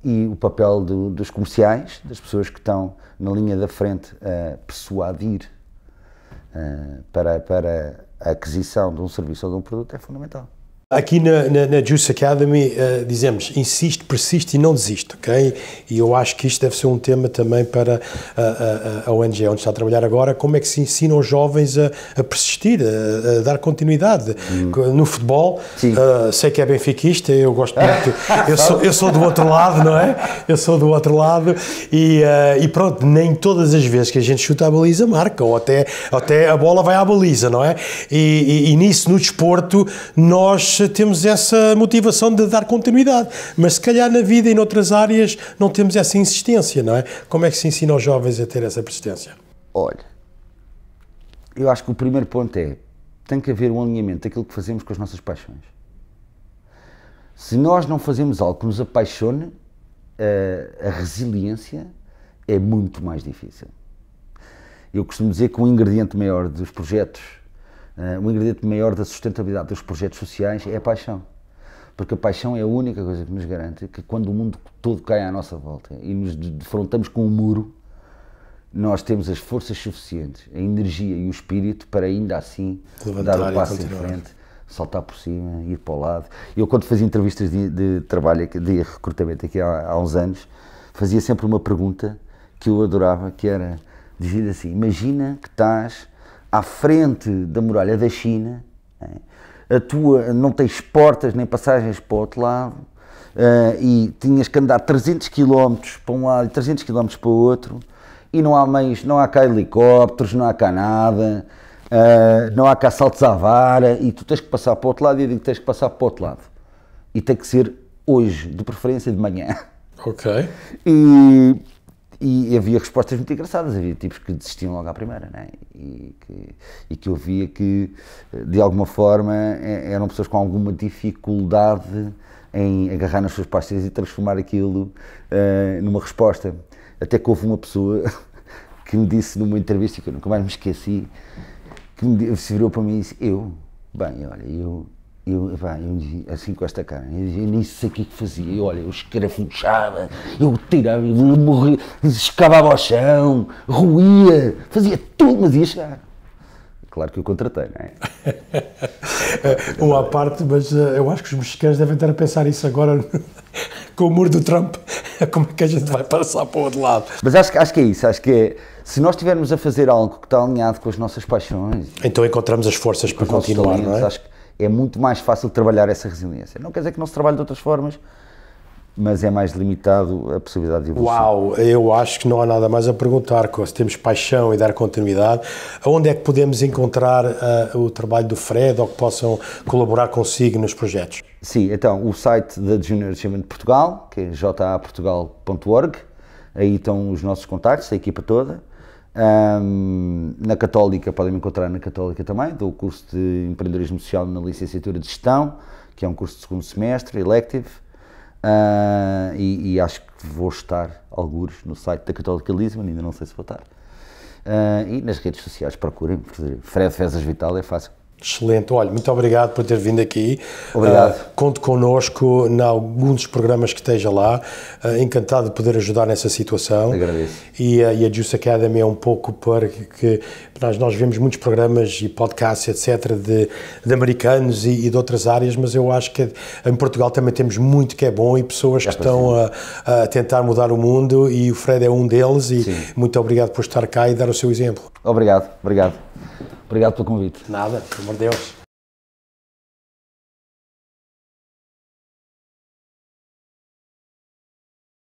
E o papel do, dos comerciais, das pessoas que estão na linha da frente a persuadir uh, para, para a aquisição de um serviço ou de um produto, é fundamental. Aqui na, na, na Juice Academy uh, dizemos insiste, persiste e não desiste, ok? E eu acho que isto deve ser um tema também para eh, eh, a, a, a ONG onde está a trabalhar agora, como é que se ensina os jovens a, a persistir, a, dar continuidade. Hum. No futebol, uh, sei que é benfiquista, eu gosto muito, eu, sou, eu sou do outro lado, não é? Eu sou do outro lado e, uh, e pronto, nem todas as vezes que a gente chuta a baliza marca, ou até, até a bola vai à baliza, não é? e, e, e nisso, no desporto, nós eh, temos essa motivação de dar continuidade, mas se calhar na vida e noutras áreas não temos essa insistência, não é? Como é que se ensina aos jovens a ter essa persistência? Olha, eu acho que o primeiro ponto é tem que haver um alinhamento daquilo que fazemos com as nossas paixões. Se nós não fazemos algo que nos apaixone, a, eh, a resiliência é muito mais difícil. Eu costumo dizer que o um ingrediente maior dos projetos uh, eh, o ingrediente maior da sustentabilidade dos projetos sociais é a paixão. Porque a paixão é a única coisa que nos garante que quando o mundo todo cai à nossa volta e nos defrontamos com um muro, nós temos as forças suficientes, a energia e o espírito para ainda assim Levantar dar o passo em frente, saltar por cima, ir para o lado. Eu quando fazia entrevistas de, de trabalho, de recrutamento aqui há, há, uns anos, fazia sempre uma pergunta que eu adorava, que era dizer assim, imagina que estás à frente da muralha da China, não tens portas nem passagens para o outro lado, eh, e tinhas que andar 300 km para um lado e 300 km para o outro e não há mais, não há cá helicópteros, não há cá nada, eh, não há cá saltos à vara e tu tens que passar para o outro lado e eu digo que tens que passar para o outro lado e tem que ser hoje, de preferência de manhã. Ok. E e havia respostas muito engraçadas, havia tipos que desistiam logo à primeira, né? e, que, e que eu via que, de alguma forma, é, eram pessoas com alguma dificuldade em agarrar nas suas pastas e transformar aquilo uh, numa resposta. Até que houve uma pessoa que me disse numa entrevista, que eu nunca mais me esqueci, que me, se virou para mim e disse, eu? Bem, olha, eu eu, pá, eu dizia, assim com esta cara, eu, dizia, nem sei o é que, fazia. Eu, olha, eu escarafunchava, eu tirava, eu morria, escavava ao chão, roía, fazia tudo, mas ia chegar. Claro que eu contratei, não é? Ou à parte, mas eh, eu acho que os mexicanos devem estar a pensar isso agora com o muro do Trump. Como é que a gente vai passar para o outro lado? Mas acho, acho que é isso. Acho que é, se nós estivermos a fazer algo que está alinhado com as nossas paixões. Então encontramos as forças para continuar, talentos, não é? Acho, é muito mais fácil trabalhar essa resiliência. Não quer dizer que não se trabalhe de outras formas, mas é mais limitado a possibilidade de evolução. Uau, eu acho que não há nada mais a perguntar, se temos paixão e dar continuidade, onde é que podemos encontrar uh, o trabalho do Fred ou que possam colaborar consigo nos projetos? Sim, então, o site da Junior Achievement Portugal, que é japortugal.org, aí estão os nossos contactos, a equipa toda, um, na Católica, podem me encontrar na Católica também, dou o curso de empreendedorismo social na licenciatura de gestão, que é um curso de segundo semestre, elective, uh, e, e, acho que vou estar, alguns, no site da Católica Lisbon, ainda não sei se vou estar. Uh, e nas redes sociais procurem, Fred Fezas Vital é fácil. Excelente, olha, muito obrigado por ter vindo aqui. Obrigado. Uh, ah, conte connosco em algum dos programas que esteja lá. Uh, encantado de poder ajudar nessa situação. Agradeço. E, uh, e a Juice Academy é um pouco para que, que nós, nós vemos muitos programas e podcasts, etc., de, de americanos e, e, de outras áreas, mas eu acho que em Portugal também temos muito que é bom e pessoas é que estão a, a, tentar mudar o mundo e o Fred é um deles. E sim. muito obrigado por estar cá e dar o seu exemplo. Obrigado, obrigado. Obrigado pelo convite. Nada, pelo amor de Deus.